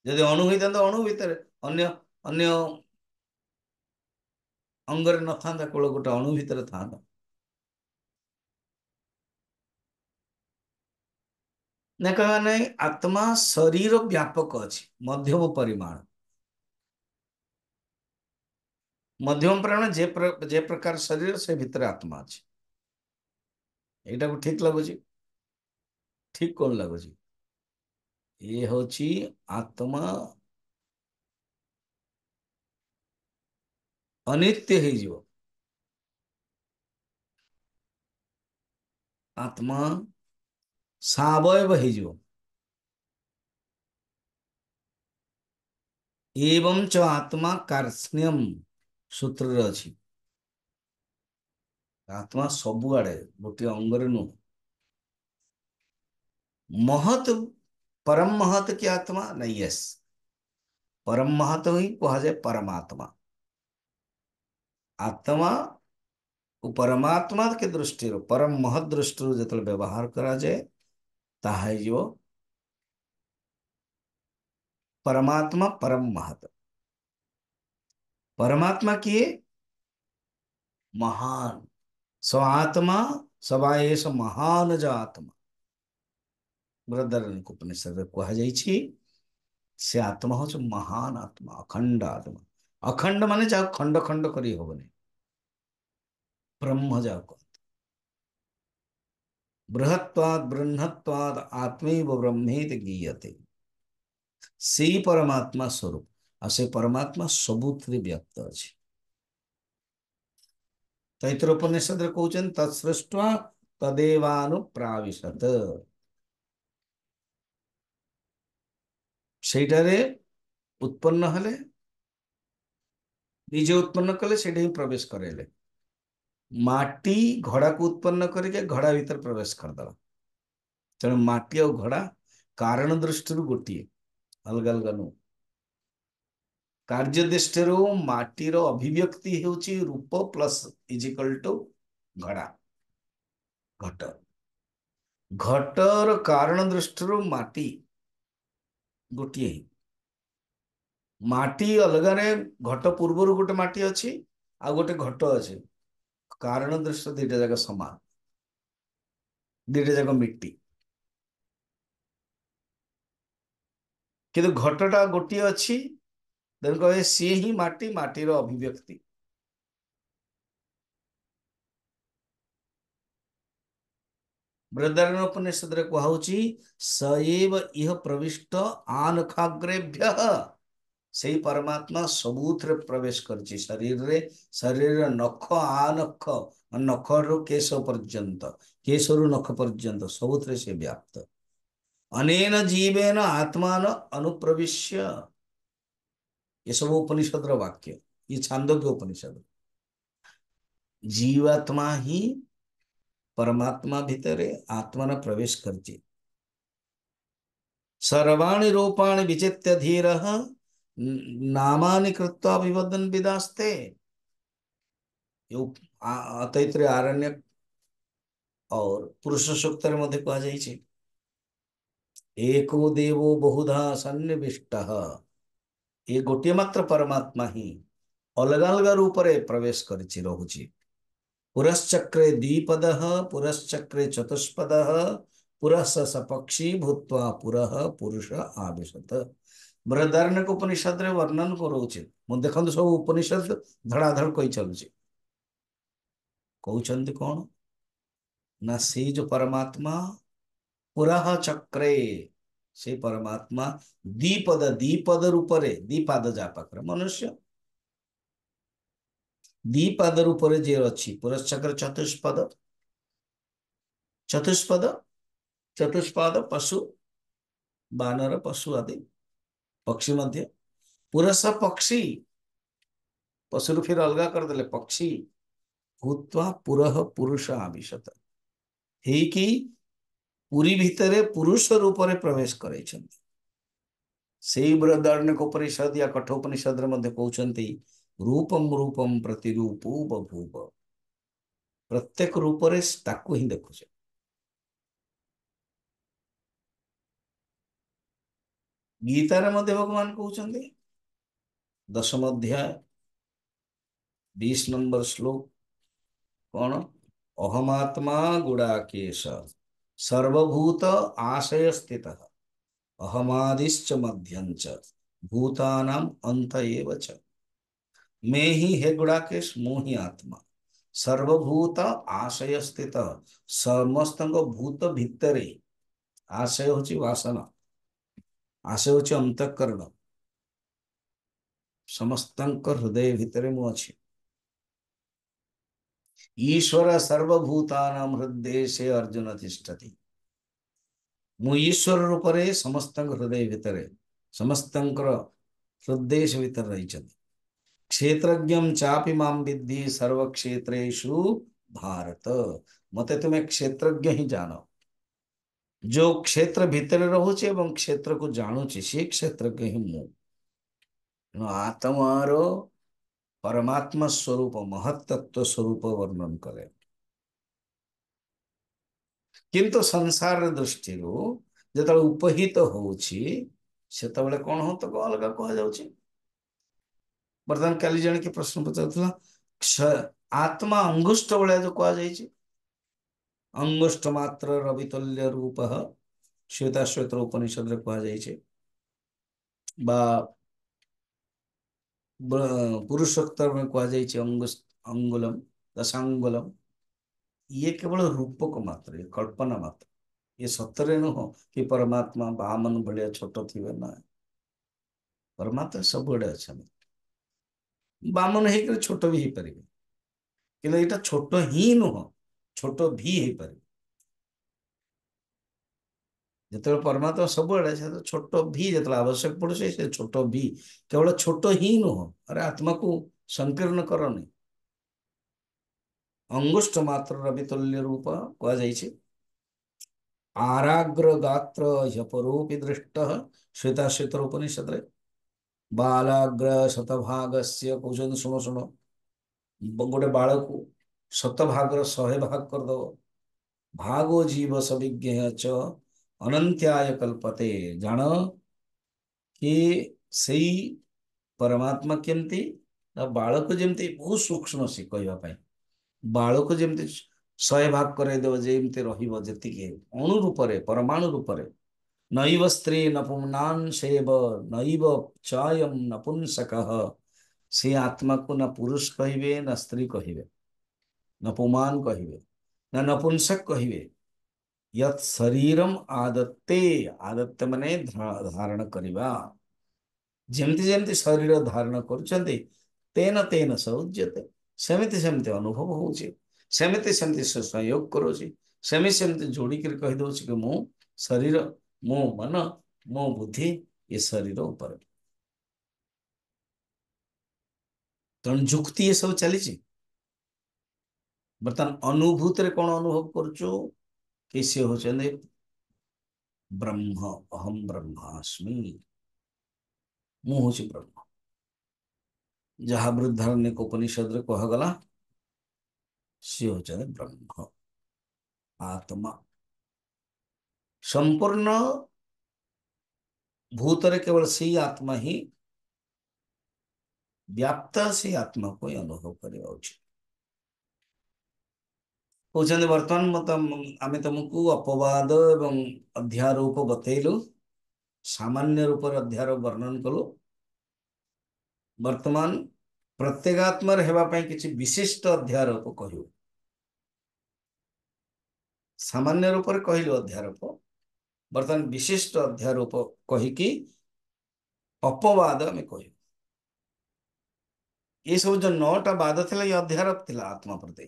ଯଦି ଅଣୁ ହେଇଥାନ୍ତା ଅଣୁ ଭିତରେ ଅନ୍ୟ ଅନ୍ୟ ଅଙ୍ଗରେ ନଥାନ୍ତା କୋଳ ଗୋଟେ ଅଣୁ ଭିତରେ ଥାନ୍ତା ନା କହିବା ନାହିଁ ଆତ୍ମା ଶରୀର ବ୍ୟାପକ ଅଛି ମଧ୍ୟମ ପରିମାଣ ମଧ୍ୟମ ପରିମାଣ ଯେ ଯେ ପ୍ରକାର ଶରୀର ସେ ଭିତରେ ଆତ୍ମା ଅଛି ଏଇଟାକୁ ଠିକ ଲାଗୁଛି ଠିକ କ'ଣ ଲାଗୁଛି ଏ ହେଉଛି ଆତ୍ମା ଅନିତ୍ୟ ହେଇଯିବ ଆତ୍ମା ସାବୟବ ହେଇଯିବ ଏବଂ ଚ ଆତ୍ମା କାର୍ସ୍ୟମ ସୂତ୍ରରେ ଅଛି ଆତ୍ମା ସବୁଆଡ଼େ ଗୋଟିଏ ଅଙ୍ଗରେ ନୁହଁ ମହତ परम महत्व की आत्मा नहीं यस परम महत्व ही कहा जाए परमात्मा आत्मा परमात्मा के दृष्टि परम महत दृष्टि जो व्यवहार करा जाए ताइयो परमात्मा परम महत परमात्मा किए महान स्वात्मा स महान जो आत्मा ବୃହଦାରଣ୍ୟକ ଉପନିଷଦରେ କୁହାଯାଇଛି ସେ ଆତ୍ମା ହେଉଛି ମହାନ ଆତ୍ମା ଅଖଣ୍ଡ ଆତ୍ମା ଅଖଣ୍ଡ ମାନେ ଯାହାକୁ ଖଣ୍ଡ ଖଣ୍ଡ କରି ହେବନି ବ୍ରହ୍ମ ଯାହାକୁ କୁହନ୍ତି ବୃହତ୍ୱାଦ ବ୍ରହ୍ମତ୍ୱାଦ ଆତ୍ମୈବ ବ୍ରହ୍ମେତ ଗୀୟତେ ସେଇ ପରମାତ୍ମା ସ୍ୱରୂପ ଆଉ ସେ ପରମାତ୍ମା ସବୁଥିରେ ବ୍ୟାପ୍ତ ଅଛି ତୈତ୍ର ଉପନିଷଦରେ କହୁଛନ୍ତି ତତ୍ସୃଷ୍ଟ ତଦେବାନୁପ୍ରାବିଶତ ସେଇଟାରେ ଉତ୍ପନ୍ନ ହେଲେ ନିଜେ ଉତ୍ପନ୍ନ କଲେ ସେଇଠି ହିଁ ପ୍ରବେଶ କରେଇଲେ ମାଟି ଘଡ଼ାକୁ ଉତ୍ପନ୍ନ କରିକି ଘଡ଼ା ଭିତରେ ପ୍ରବେଶ କରିଦେଲା ତେଣୁ ମାଟି ଆଉ ଘଡ଼ା କାରଣ ଦୃଷ୍ଟିରୁ ଗୋଟିଏ ଅଲଗା ଅଲଗା ନୁହଁ କାର୍ଯ୍ୟ ଦୃଷ୍ଟିରୁ ମାଟିର ଅଭିବ୍ୟକ୍ତି ହେଉଛି ରୂପ ପ୍ଲସ ଇଜିକାଲ ଟୁ ଘଡ଼ା ଘଟ ଘଟର କାରଣ ଦୃଷ୍ଟିରୁ ମାଟି ଗୋଟିଏ ମାଟି ଅଲଗାରେ ଘଟ ପୂର୍ବରୁ ଗୋଟେ ମାଟି ଅଛି ଆଉ ଗୋଟେ ଘଟ ଅଛି କାରଣ ଦୃଶ୍ୟ ଦୁଇଟା ଯାକ ସମାନ ଦୁଇଟା ଯାକ ମିଟି କିନ୍ତୁ ଘଟଟା ଗୋଟିଏ ଅଛି ତେଣୁ କହିବେ ସିଏ ହିଁ ମାଟି ମାଟିର ଅଭିବ୍ୟକ୍ତି ବୃନ୍ଦାରଣ ଉପନିଷଦରେ କୁହାହଉଛି ସଏବ ଇହ ପ୍ରବିଷ୍ଟ ଆନଖାଗ୍ରେଭ୍ୟ ସେଇ ପରମାତ୍ମା ସବୁଥିରେ ପ୍ରବେଶ କରିଛି ଶରୀରରେ ଶରୀରର ନଖ ଆନଖ ନଖରୁ କେଶ ପର୍ଯ୍ୟନ୍ତ କେଶରୁ ନଖ ପର୍ଯ୍ୟନ୍ତ ସବୁଥିରେ ସେ ବ୍ୟାପ୍ତ ଅନେନ ଜୀବେନ ଆତ୍ମାନ ଅନୁପ୍ରବିଶ୍ୟ ଏସବୁ ଉପନିଷଦର ବାକ୍ୟ ଇଏ ଛାନ୍ଦୋଗ୍ୟ ଉପନିଷଦ जीवात्मा ही परमात्मा भीतरे आत्मा प्रवेश कर सर्वाणी रूपाणी विचित्य धीर नामिवदन विदास्ते आरण्य और पुरुष सूक्त मध्य कह जाए एको देवो बहुधा सन्निविष्ट ये गोटे मात्र परमात्मा ही अलग अलग रूप से प्रवेश कर पुरश्चक्रे द्विपद पुरश्चक्रे चतुष्पद पुरः स सपक्षी भूत्वा पुरः पुरुष आविशत बृहदारण्यक उपनिषद वर्णन करोचे देख सब उपनिषद धड़ाधड़ कही चलुचे कहउछंती ना से जो परमात्मा पुरह चक्रे से परमात्मा दीपद दीपद रूपरे दीपाद जा मनुष्य দ্বিপাদের উপরে যে রচি পুরস্চক্র চতুষ্পদ চতুষ্পদ চতুষ্পাদ पशु बानर पशु आदि पक्षी मध्य पुरस पक्षी पशु फिर अलग करदे पक्षी भूतवा पुरह पुरुष आविशत ହେଇକି ପୁରୀ ଭିତରେ ପୁରୁଷ ରୂପରେ ପ୍ରବେଶ କରାଇଛନ୍ତି ସେଇ ବୃହଦାରଣ୍ୟ ଉପନିଷଦ ୟା କଠୋପନିଷଦରେ ମଧ୍ୟ କହୁଛନ୍ତି रूपम रूपम प्रतिरूपो बभूव प्रत्येक रूप से ही देखुचे गीतार मध्य भगवान कहते दशम अध्याय बीस नंबर श्लोक कौन अहमात्मा गुड़ाकेश सर्वभूत आशय स्थित अहमादिश्च मध्यंच भूतानाम अंत एवं ମେଁ ହିଁ ହେ ଗୁଡାକେଶ ମୁଁ ହିଁ ଆତ୍ମା ସର୍ବଭୂତ ଆଶୟ ସ୍ଥିତ ସମସ୍ତଙ୍କ ଭୂତ ଭିତରେ ଆଶୟ ହେଉଛି ବାସନ ଆଶୟ ହେଉଛି ଅନ୍ତଃକରଣ ସମସ୍ତଙ୍କ ହୃଦୟ ଭିତରେ ମୁଁ ଅଛି ଈଶ୍ୱର ସର୍ବଭୂତାନ ହୃଦୟ ସେ ଅର୍ଜୁନ ତିଷ୍ଠତି ମୁଁ ଈଶ୍ୱର ରୂପରେ ସମସ୍ତଙ୍କ ହୃଦୟ ଭିତରେ ସମସ୍ତଙ୍କର ହୃଦୟ ସେ ଭିତରେ ରହିଛନ୍ତି क्षेत्रज्ञम चापि माम विद्धि सर्वक्षेत्रेषु भारत मते तुम्हें क्षेत्रज्ञ ही जानो जो क्षेत्र भीतर रहुचे एवं क्षेत्र को जानुचे से क्षेत्रज्ञ ही मु આ તમારો પરમાત્મા સ્વરૂપ મહત્તત્વ સ્વરૂપ વર્ણન કરે କିନ୍ତୁ ସଂସାର ଦୃଷ୍ଟିରୁ ଯେତେବେଳେ ଉପହିତ ହଉଛି ସେତେବେଳେ କ'ଣ ହଉ ତାକୁ ଅଲଗା କୁହାଯାଉଛି बर्तमान कल जन के प्रश्न पचार आत्मा अंगुष्ट भाया जो कह अंगुष्ट मात्र रवितल्य रूप श्वेता श्वेत उपनिषद कह पुरुषोत्तर में कह अंगुलम दशांगुलम ये केवल रूपक मात्र ये कल्पना मात्र ये सत्य नुह कि परमात्मा बामन भाया छोट थे ना परमात्मा सब अच्छा ବାମନ ହେଇକରି ଛୋଟ ବି ହେଇପାରିବେ କିନ୍ତୁ ଏଇଟା ଛୋଟ ହିଁ ନୁହଁ ଛୋଟ ବି ହେଇପାରିବେ ଯେତେବେଳେ ପରମାତ୍ମା ସବୁବେଳେ ସେ ଛୋଟ ଭି ଯେତେବେଳେ ଆବଶ୍ୟକ ପଡ଼ୁଛି ସେ ଛୋଟ ଭି କେବଳ ଛୋଟ ହିଁ ନୁହଁ ଆରେ ଆତ୍ମାକୁ ସଂକୀର୍ଣ୍ଣ କରନି ଅଙ୍ଗୁଷ୍ଠ ମାତ୍ର ରବିତୁଲ୍ୟ ରୂପ କୁହାଯାଇଛି ଆରାଗ୍ର ଗାତ୍ର ଝପରୂପୀ ଦୃଷ୍ଟ ଶ୍ୱେତାଶ୍ୱେତର ଉପନିଷଦରେ બાલાગ્ર શતભાગસ્ય ଶୁଣ ଶୁଣ ଗୋଟେ ବାଳକୁ ଶତଭାଗର ଶହେ ଭାଗ କରିଦେବ ଭାଗୋ ଜୀବ ସବିଜ୍ଞ ଚ ଅନନ୍ତ୍ୟାୟ କଳ୍ପତେ ଜାଣ କି ସେଇ ପରମାତ୍ମା କେମିତି ବାଳକୁ ଯେମିତି ବହୁତ ସୂକ୍ଷ୍ମ ସେ କହିବା ପାଇଁ ବାଳକୁ ଯେମିତି ଶହେ ଭାଗ କରାଇଦେବ ଯେମିତି ରହିବ ଯେତିକି ଅଣୁ ରୂପରେ ପରମାଣୁ ରୂପରେ नैव स्त्री न पुमनान शेव नैव चयम नपुंसक से आत्मा को ना पुरुष कहे ना स्त्री कहे ना पुमान कहे ना नपुंसक कहे यत शरीरम आदत्ते आदत्य माने धारण करवा ଯେମିତି ଯେମିତି ଶରୀର ଧାରଣ କରୁଛନ୍ତି तेन, ତେନ ସୌର୍ଯ୍ୟତେ सेमती ସେମିତି ଅନୁଭବ ହଉଛି सेमती ସେମିତି ସେ ସଂଯୋଗ କରୁଛି ସେମିତି ସେମିତି ଯୋଡ଼ିକିରି କହିଦେଉଛି मो मन मो बुद्धि ये शरीर उपर तेनाली सब चली बर्तमान अनुभूति कौन अनुभव कर ब्रह्म अहम ब्रह्मास्मी उपनिषद कहगला सी हम ब्रह्म आत्मा संपूर्ण भूतरे केवल से आत्मा ही व्याप्त से आत्मा को अनुभव करवा उचित କହୁଛନ୍ତି ବର୍ତ୍ତମାନ ଆମେ ତମକୁ ଅପବାଦ ଏବଂ ଅଧ୍ୟାରୋପ ବତେଇଲୁ ସାମାନ୍ୟ ରୂପରେ ଅଧ୍ୟାରୋପ ବର୍ଣ୍ଣନ କଲୁ ବର୍ତ୍ତମାନ ପ୍ରତ୍ୟେଗାତ୍ମାରେ ହେବା ପାଇଁ କିଛି ବିଶିଷ୍ଟ ଅଧ୍ୟାରୋପ କହିବୁ ସାମାନ୍ୟ ରୂପରେ କହିଲୁ ଅଧ୍ୟାରୋପ बर्तमान विशिष्ट अध्याय रूप कह अपवाद आम कह ये सब जो नौटा बाद थिला ये आत्मा प्रति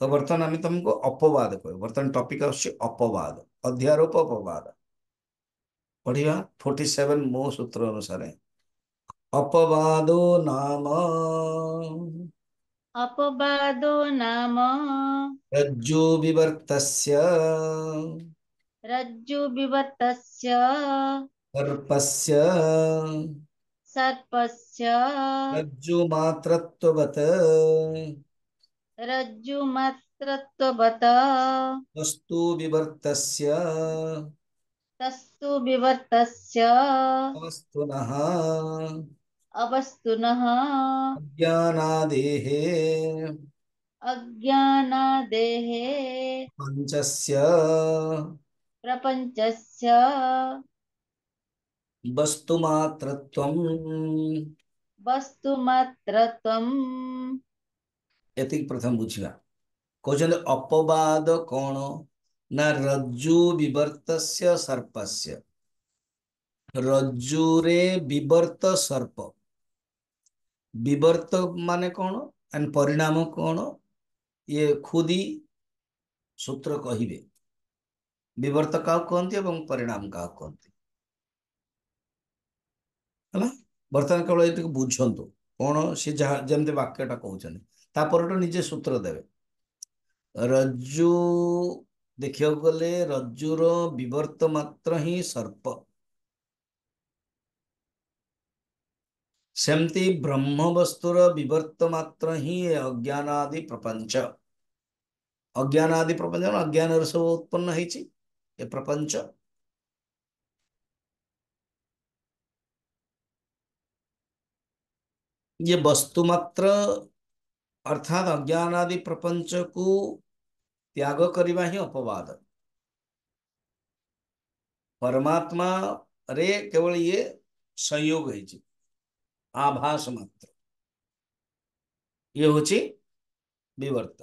तो बर्तमान आम तुमको अपवाद कह बर्तमान टपिक आसवाद अध्याय रूप अपवाद पढ़िया फोर्टी सेवेन मो सूत्र अनुसार अपवादो नाम अपवादो नाम रज्जो विवर्तस्य रज्जु विवर्तस्य सर्पस्य सर्पस्य रज्जु रज्जु रज्जुमात्रत्ववत् वस्तु विवर्तस्य तस्तु विवर्तस्य वस्तुनः अवस्तुनः अज्ञानादेः अज्ञानादेहे पञ्चस्य प्रपञ्चस्य प्रथम बुझिबा कोजन्द अपवाद कोण न रज्जु विवर्तस्य सर्पस्य रज्जु रे विवर्त सर्प विवर्त मान कोण एंड परिणाम कोण ये खुदी सूत्र कहिबे ବିବର୍ତ୍ତ କାହାକୁ କହନ୍ତି ଏବଂ ପରିଣାମ କାହାକୁ କହନ୍ତି ହେଲା ବର୍ତ୍ତମାନ କେବଳ ଏଇଟିକୁ ବୁଝନ୍ତୁ କ'ଣ ସେ ଯାହା ଯେମିତି ବାକ୍ୟଟା କହୁଛନ୍ତି ତା ପରଠୁ ନିଜେ ସୂତ୍ର ଦେବେ ରଜ୍ଜୁ ଦେଖିବାକୁ ଗଲେ ରଜ୍ଜୁର ବିବର୍ତ୍ତ ମାତ୍ର ହିଁ ସର୍ପ ସେମିତି ବ୍ରହ୍ମବସ୍ତୁର ବିବର୍ତ୍ତ ମାତ୍ର ହିଁ ଅଜ୍ଞାନ ଆଦି ପ୍ରପଞ୍ଚ ଅଜ୍ଞାନ ଆଦି ପ୍ରପଞ୍ଚ ଅଜ୍ଞାନରୁ ସବୁ ଉତ୍ପନ୍ନ ହେଇଛି ये प्रपंच ये वस्तु मात्र अर्थात अज्ञान आदि प्रपंच को त्याग करवा ही अपवाद परमात्मा रे केवल ये संयोग है आभास मात्र ये हूँ বিবর্ত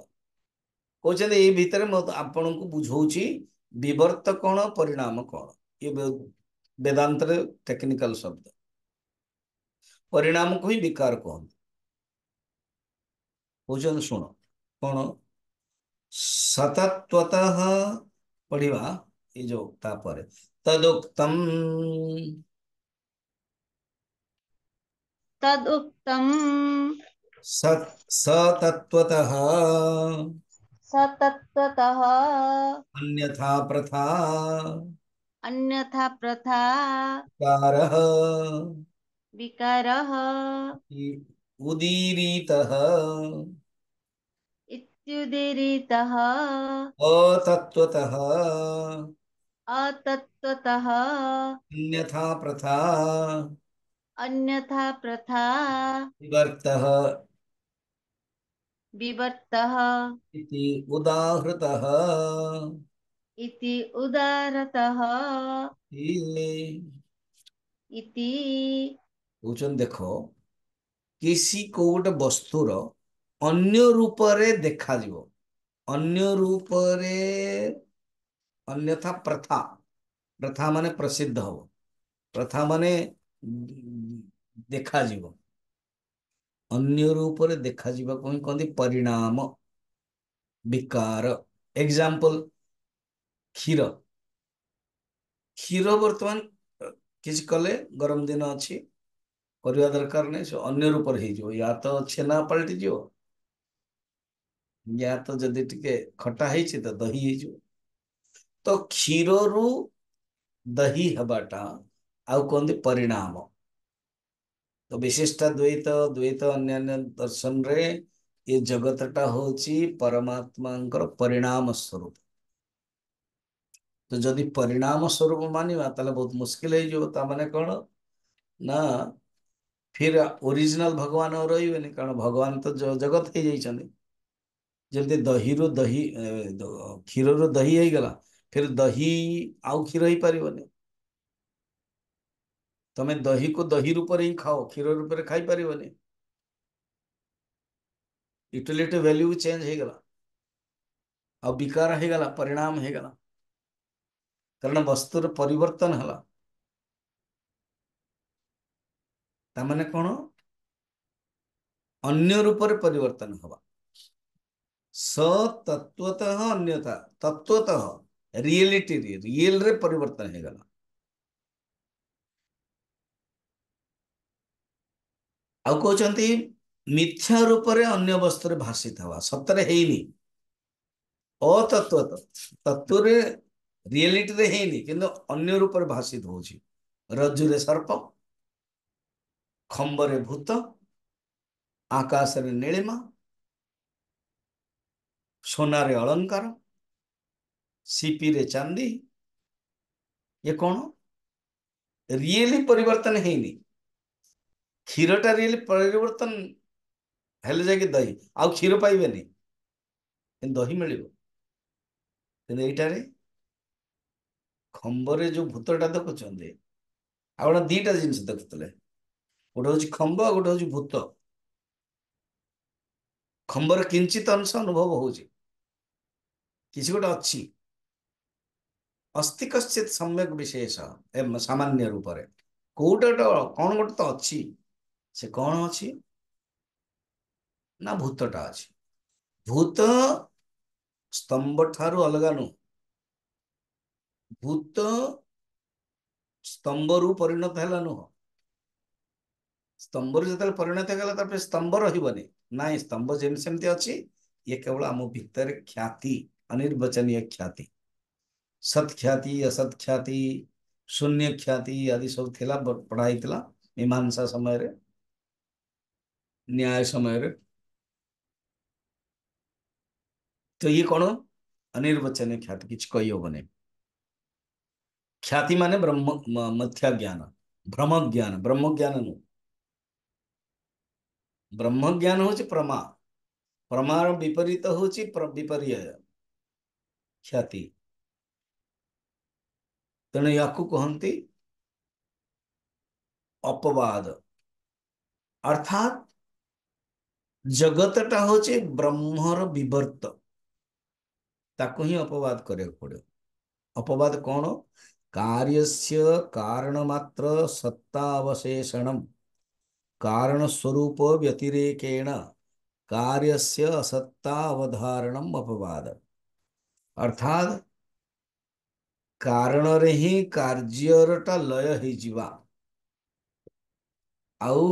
কৌছেন এই आपण को বুঝাউছি विवर्त कौन परिणाम कौन ये वेदांत टेक्निकल शब्द परिणाम को ही विकार कहते तो कौन शुण कौन सतत्वत पढ़ा ये जो तापर तदुक्तम तदुक्तम सतत्वत सतत्वतः अन्यथा प्रथा अन्यथा प्रथा विकारः विकारः उदीरितः इत्युदीरितः अन्यथा प्रथा अन्यथा प्रथा विवर्तः विवर्तः इति इति इति देखो किसी को गोटे वस्तुर अन्य रूप रे देखा जीव अन्य रूप रे अन्यथा प्रथा प्रथा माने प्रसिद्ध हो प्रथा मान देखा जीव ଅନ୍ୟ ରୂପରେ ଦେଖାଯିବାକୁ ହିଁ କହନ୍ତି ପରିଣାମ ବିକାର ଏକ୍ଜାମ୍ପଲ କ୍ଷୀର କ୍ଷୀର ବର୍ତ୍ତମାନ କିଛି କଲେ ଗରମ ଦିନ ଅଛି କରିବା ଦରକାର ନାହିଁ ସେ ଅନ୍ୟ ରୂପରେ ହେଇଯିବ ୟା ତ ଛେନା ପାଲଟିଯିବ ୟା ତ ଯଦି ଟିକେ ଖଟା ହେଇଛି ତ ଦହି ହେଇଯିବ ତ କ୍ଷୀରରୁ ଦହି ହେବାଟା ଆଉ କହନ୍ତି ପରିଣାମ तो विशिष्ट द्वैत द्वैत अन्य दर्शन रे ये जगत होची परमात्मांकर परिणाम स्वरूप तो जदी परिणाम स्वरूप मानिवा बात बहुत मुश्किल है जो ता माने कोन ना फिर ओरिजिनल भगवान और रही बने कारण भगवान तो जगत है जी चंदे जब दही रो दही खीरो फिर दही आउ खीरो ही तुम दही को दही रूप में ही खाओ क्षीर रूप से खाईपर इटिलिटी वैल्यू चेंज हो गला विकार हो गला परिणाम हो गला कारण वस्तुर परिवर्तन है ताने कौन अन्य रूप से परिवर्तन हवा सतत्वतः अन्यथा तत्वतः रियलिटी रियल रे परिवर्तन हो गला ଆଉ କହୁଛନ୍ତି ମିଥ୍ୟା ରୂପରେ ଅନ୍ୟ ବସ୍ତୁରେ ଭାଷିତ ହେବା ସତରେ ହେଇନି ଅତତ୍ଵ ତତ୍ଵରେ ରିଏଲିଟିରେ ହେଇନି କିନ୍ତୁ ଅନ୍ୟ ରୂପରେ ଭାଷିତ ହଉଛି ରଜ୍ଜୁରେ ସର୍ପ ଖମ୍ବରେ ଭୂତ ଆକାଶରେ ନୀଳିମା সোনারে অলঙ্কার সিপিরে চান্দি এ কোণ রিয়েলি পরিবর্তন হয়নি କ୍ଷୀରଟା ରିଏଲି ପରିବର୍ତ୍ତନ ହେଲେ ଯାଇକି ଦହି ଆଉ କ୍ଷୀର ପାଇବେନି କିନ୍ତୁ ଦହି ମିଳିବ କିନ୍ତୁ ଏଇଟାରେ ଖମ୍ବରେ ଯୋଉ ଭୂତଟା ଦେଖୁଛନ୍ତି ଆଉ ଗୋଟେ ଦିଟା ଜିନିଷ ଦେଖୁଥିଲେ ଗୋଟେ ହଉଛି ଖମ୍ବ ଆଉ ଗୋଟେ ହଉଛି ଭୂତ ଖମ୍ବର କିଞ୍ଚିତ ଅଂଶ ଅନୁଭବ ହଉଛି କିଛି ଗୋଟେ ଅଛି ଅସ୍ତି କଶ୍ଚିତ ସମ୍ୟକ ବିଶେଷ ସାମାନ୍ୟ ରୂପରେ କୋଉଟା ଗୋଟେ କ'ଣ ଗୋଟେ ତ ଅଛି ସେ କ'ଣ ଅଛି ନା ଭୂତଟା ଅଛି ଭୂତ ସ୍ତମ୍ଭ ଠାରୁ ଅଲଗା ନୁହଁ ଭୂତ ସ୍ତମ୍ଭରୁ ପରିଣତ ହେଲା ନୁହଁ ସ୍ତମ୍ଭରୁ ଯେତେବେଳେ ପରିଣତ ହେଇଗଲା ତାପରେ ସ୍ତମ୍ଭ ରହିବନି ନାଇଁ ସ୍ତମ୍ଭ ଯେମିତି ସେମିତି ଅଛି ଇଏ କେବଳ ଆମ ଭିତରେ ଖ୍ୟାତି ଅନିର୍ବାଚନୀୟ ଖ୍ୟାତି ସତ୍ଖ୍ୟାତି ଅସତ୍ଖ୍ୟାତି ଶୂନ୍ୟ ଖ୍ୟାତି ଆଦି ସବୁ ଥିଲା ପଢା ହେଇଥିଲା ମୀମାଂସା ସମୟରେ न्याय समय रे तो ये कौन अनिर्वचन ख्याति कि ख्याति माने ब्रह्म मथ्या ज्ञान ब्रह्म ज्ञान ब्रह्म ज्ञान नु ब्रह्म ज्ञान हूँ प्रमा प्रमार विपरीत हूँ विपर्य ख्याति तेणु या कहती अपवाद अर्थात ଜଗତଟା ହେଉଛି ବ୍ରହ୍ମର ବିବର୍ତ୍ତ ତାକୁ ହିଁ ଅପବାଦ କରିବାକୁ ପଡ଼ିବ ଅପବାଦ କ'ଣ କାର୍ଯ୍ୟ କାରଣ ମାତ୍ର ସତ୍ତା ଅବଶେଷଣମ୍ କାରଣ ସ୍ୱରୂପ ବ୍ୟତିରେକେଣ କାର୍ଯ୍ୟ ଅସତ୍ତା ଅବଧାରଣମ୍ ଅପବାଦ ଅର୍ଥାତ୍ କାରଣରେ ହିଁ କାର୍ଯ୍ୟରଟା ଲୟ ହେଇଯିବା ଆଉ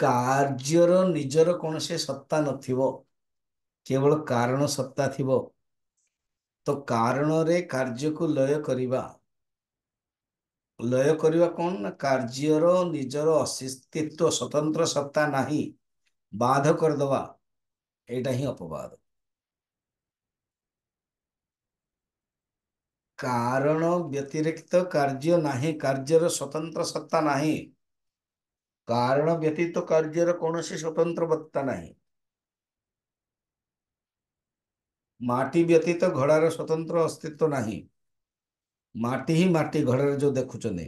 କାର୍ଯ୍ୟର ନିଜର କୌଣସି ସତ୍ତା ନଥିବ କେବଳ କାରଣ ସତ୍ତା ଥିବ ତ କାରଣରେ କାର୍ଯ୍ୟକୁ ଲୟ କରିବା ଲୟ କରିବା କ'ଣ ନା କାର୍ଯ୍ୟର ନିଜର ଅସ୍ତିତ୍ୱ ସ୍ୱତନ୍ତ୍ର ସତ୍ତା ନାହିଁ ବାଧ କରିଦେବା ଏଇଟା ହିଁ ଅପବାଦ କାରଣ ବ୍ୟତିରେକ୍ତ କାର୍ଯ୍ୟ ନାହିଁ କାର୍ଯ୍ୟର ସ୍ୱତନ୍ତ୍ର ସତ୍ତା ନାହିଁ कारण व्यतीत तो कार्य कौन से स्वतंत्र बत्ता नहीं माटी व्यतीत तो घड़ार स्वतंत्र अस्तित्व तो नहीं ही माटी घड़ार जो देखुन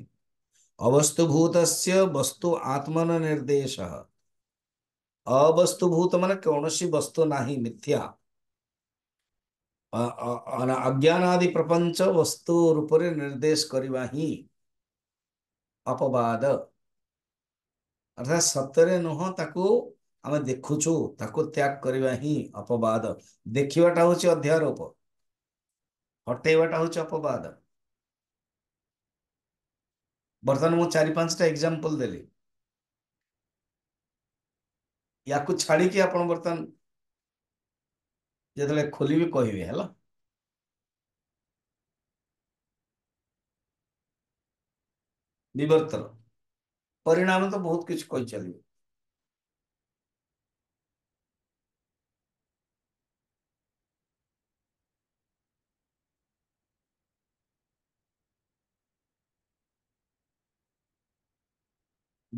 अवस्तुभूत वस्तु आत्मन निर्देश अवस्तुभूत मान कौन वस्तु नहीं मिथ्या अज्ञान आदि प्रपंच वस्तु रूप से निर्देश करवाद अर्थात सतरे नुह ताकू आम देखुचु ताकू त्याग करवा ही अपवाद देखाटा हूँ अध्यारोप हटेवाटा हूँ अपवाद बर्तमान मु चार पांचटा एग्जाम्पल दे या छाड़ी आप बर्तमान जिते खोल कह है বিবর্তন ପରିଣାମ ତ ବହୁତ କିଛି କହିଚାଲିବେ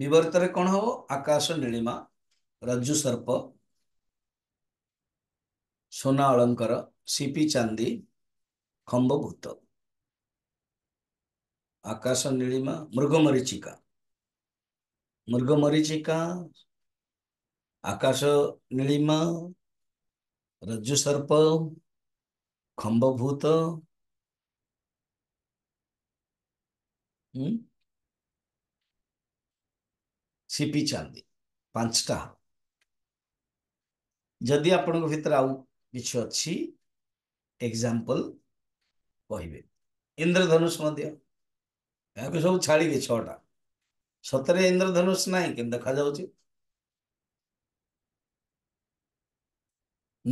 ବିବର୍ତ୍ତରେ କ'ଣ ହବ ଆକାଶ ନୀଳିମା ରଜ୍ଜୁ ସର୍ପ সোনা অলঙ্কার সিপি চান্দি খম্বভূত আকাশ নীলিমা মৃগমরিচিকা मृग मरीचिका आकाश नीलिमा रज्जु सर्प खंबभूत सीपी हम्म? चांदी पांचटा जदि आपण भितर आउ किछु अछि एग्जांपल कहबे इंद्रधनुष सब छाड़े छटा सतरे इंद्रधनुष ना कि देखा जा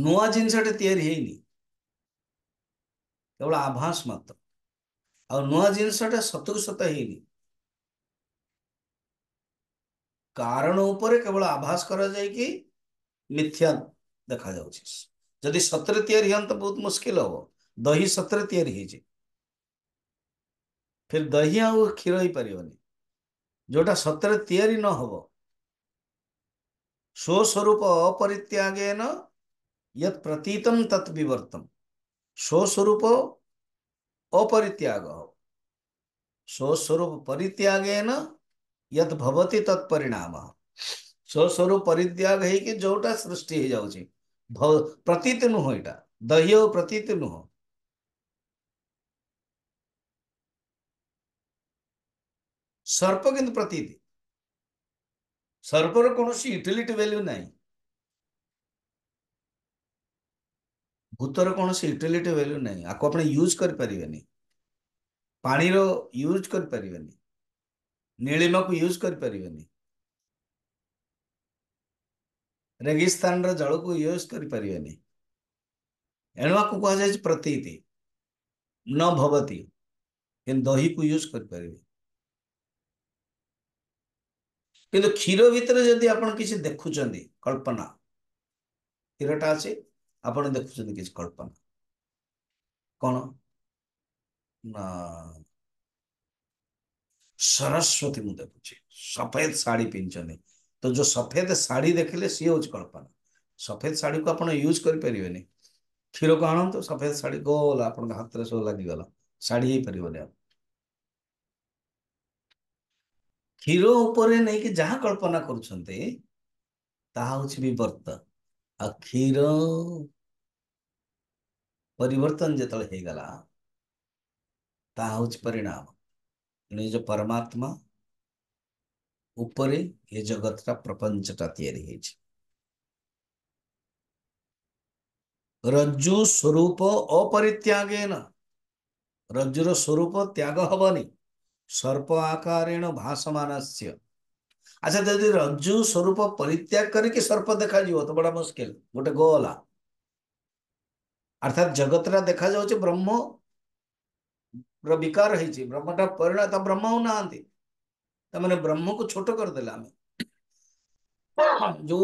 नुआ जिनसाइन केवल आभास मात्र आ जिनसटा सतक सत है कारण उपरे केवल आभास कर मिथ्या देखा जदि सतरे हम तो बहुत मुस्किल हम दही सतरे फिर दही आ क्षीर ही पार्वनी जोटा सतरे तैयारी न हो स्वस्वरूप अपरित्यागे न यत प्रतीतम तत्विवर्तम स्वस्वरूप अपरित्याग हो स्वस्वरूप परित्यागे न यत भवती तत्परिणाम स्वस्वरूप परित्याग है कि जोटा सृष्टि हो जाऊ प्रतीत नुह ये दह्य प्रतीत नुह ସର୍ପ କିନ୍ତୁ ପ୍ରତୀତି ସର୍ପର କୌଣସି ୟୁଟିଲିଟି ଭାଲ୍ୟୁ ନାହିଁ ଭୂତର କୌଣସି ୟୁଟିଲିଟି ଭାଲ୍ୟୁ ନାହିଁ ଆକୁ ଆପଣ ୟୁଜ୍ କରିପାରିବେନି ପାଣିର ୟୁଜ୍ କରିପାରିବେନି ନୀଳିମାକୁ ୟୁଜ୍ କରିପାରିବେନି ରେଗିସ୍ତାନର ଜଳକୁ ୟୁଜ୍ କରିପାରିବେନି ଏଣୁ ଆକୁ କୁହାଯାଇଛି ପ୍ରତୀତି ନ ଭବତି କିନ୍ତୁ ଦହିକୁ ୟୁଜ୍ କରିପାରିବେ କିନ୍ତୁ କ୍ଷୀର ଭିତରେ ଯଦି ଆପଣ କିଛି ଦେଖୁଛନ୍ତି କଳ୍ପନା କ୍ଷୀରଟା ଅଛି ଆପଣ ଦେଖୁଛନ୍ତି କିଛି କଳ୍ପନା କ'ଣ ନା ସରସ୍ୱତୀ ମୁଁ ଦେଖୁଛି ସଫେଦ ଶାଢ଼ୀ ପିନ୍ଧିଛନ୍ତି ତ ଯେଉଁ ସଫେଦ ଶାଢ଼ୀ ଦେଖିଲେ ସିଏ ହେଉଛି କଳ୍ପନା ସଫେଦ ଶାଢ଼ୀକୁ ଆପଣ ୟୁଜ୍ କରିପାରିବେନି କ୍ଷୀରକୁ ଆଣନ୍ତୁ ସଫେଦ ଶାଢ଼ୀ ଗୋଲ ଆପଣଙ୍କ ହାତରେ ସବୁ ଲାଗିଗଲା ଶାଢ଼ୀ ହେଇପାରିବନି ଆପଣ କ୍ଷୀର ଉପରେ ନେଇକି ଯାହା କଳ୍ପନା କରୁଛନ୍ତି ତାହା ହେଉଛି ବିବର୍ତ୍ତ ଆଉ କ୍ଷୀର ପରିବର୍ତ୍ତନ ଯେତେବେଳେ ହେଇଗଲା ତାହା ହେଉଛି ପରିଣାମ ନିଜ ପରମାତ୍ମା ଉପରେ ଏ ଜଗତଟା ପ୍ରପଞ୍ଚଟା ତିଆରି ହେଇଛି ରଜ୍ଜୁ ସ୍ୱରୂପ ଅପରିତ୍ୟାଗେନ ରଜ୍ଜୁର ସ୍ୱରୂପ ତ୍ୟାଗ ହବନି सर्प आकारेण भाषमान अच्छा यदि रज्जु स्वरूप परित्याग करके सर्प देखा तो बड़ा मुस्किल गोटे गला अर्थात जगत टा देखा जा ब्रह्म रिकार ब्रह्म ब्रह्मटा परिणत ब्रह्म हो ना मैंने ब्रह्म को छोट करदे आम जो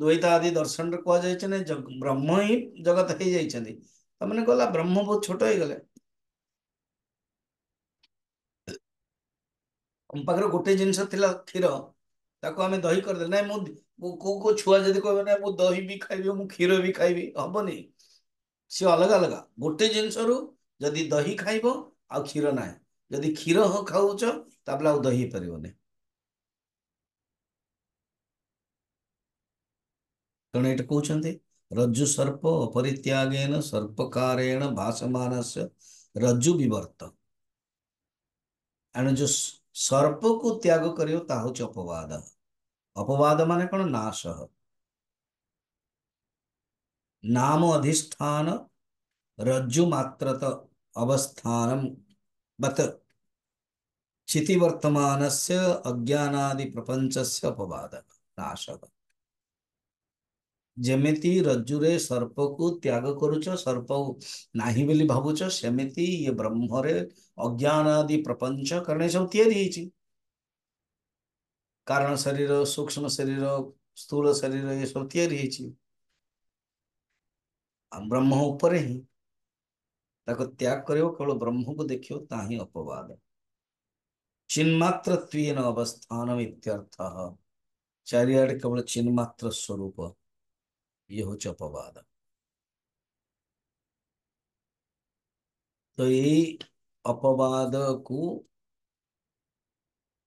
द्वैत आदि दर्शन जाए ब्रह्म ही जगत हो जाइए तुमने गला ब्रह्म बहुत छोट हो गले ଆମ ପାଖରେ ଗୋଟେ ଜିନିଷ ଥିଲା କ୍ଷୀର ତାକୁ ଆମେ ଦହି କରିଦେଲେ ନାଇଁ ମୁଁ କୋଉ କୋଉ ଛୁଆ ଯଦି କହିବେ ନାଇଁ ମୁଁ ଦହି ବି ଖାଇବି ମୁଁ କ୍ଷୀର ବି ଖାଇବି ହବନି ସିଏ ଅଲଗା ଅଲଗା ଗୋଟେ ଜିନିଷରୁ ଯଦି ଦହି ଖାଇବ ଆଉ କ୍ଷୀର ନାହିଁ ଯଦି କ୍ଷୀର ଖାଉଛ ତାପରେ ଆଉ ଦହି ହେଇପାରିବନି ତେଣୁ ଏଇଟା କହୁଛନ୍ତି ରଜ୍ଜୁ ସର୍ପ ଅପରିତ୍ୟାଗେନ ସର୍ପକାରେଣ ଭାସମାନସ୍ୟ ରଜ୍ଜୁ ବିବର୍ତ୍ତ ଏଣୁ ଯୋଉ सर्प को त्याग कर अपवाद अपवाद मान कौन नाश नाम अधिष्ठान रज्जु मात्रत अवस्थान बत चिति वर्तमान से अज्ञानादि प्रपंच से अपवाद नाश जमी रज्जुरे सर्प को त्याग करुच सर्प नाही भावुच सेमती ये ब्रह्म अज्ञान आदि प्रपंच करने ही कारण शरीर सूक्ष्म शरीर स्थूल शरीर ये सब ही ब्रह्म उपरे ही त्याग करियो ब्रह्म को देखियो ता ही अपवाद चिन्मात्र अवस्थान इत्यर्थ चारिड़े केवल चिन्मात्र स्वरूप ये हूँ अपवाद तो यही अपवाद को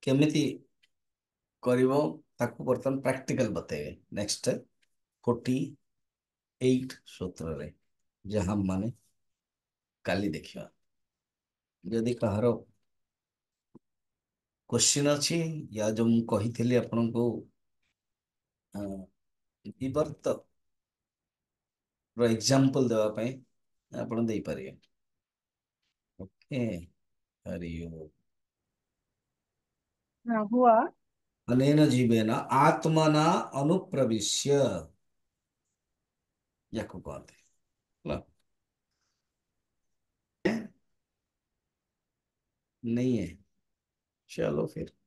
केमी कर बर्तमान प्राक्टिकाल बतेवे नेक्स्ट फोर्टी एट सूत्र जहाँ मैंने का देखा जदि कहार क्वेश्चन अच्छे या जो मुझे आपन को एग्जांपल एक्जामपल देवाई आप पारे हरिओम हाँ, हुआ अनेन जीवेन आत्मना अनुप्रविश्य नहीं है चलो फिर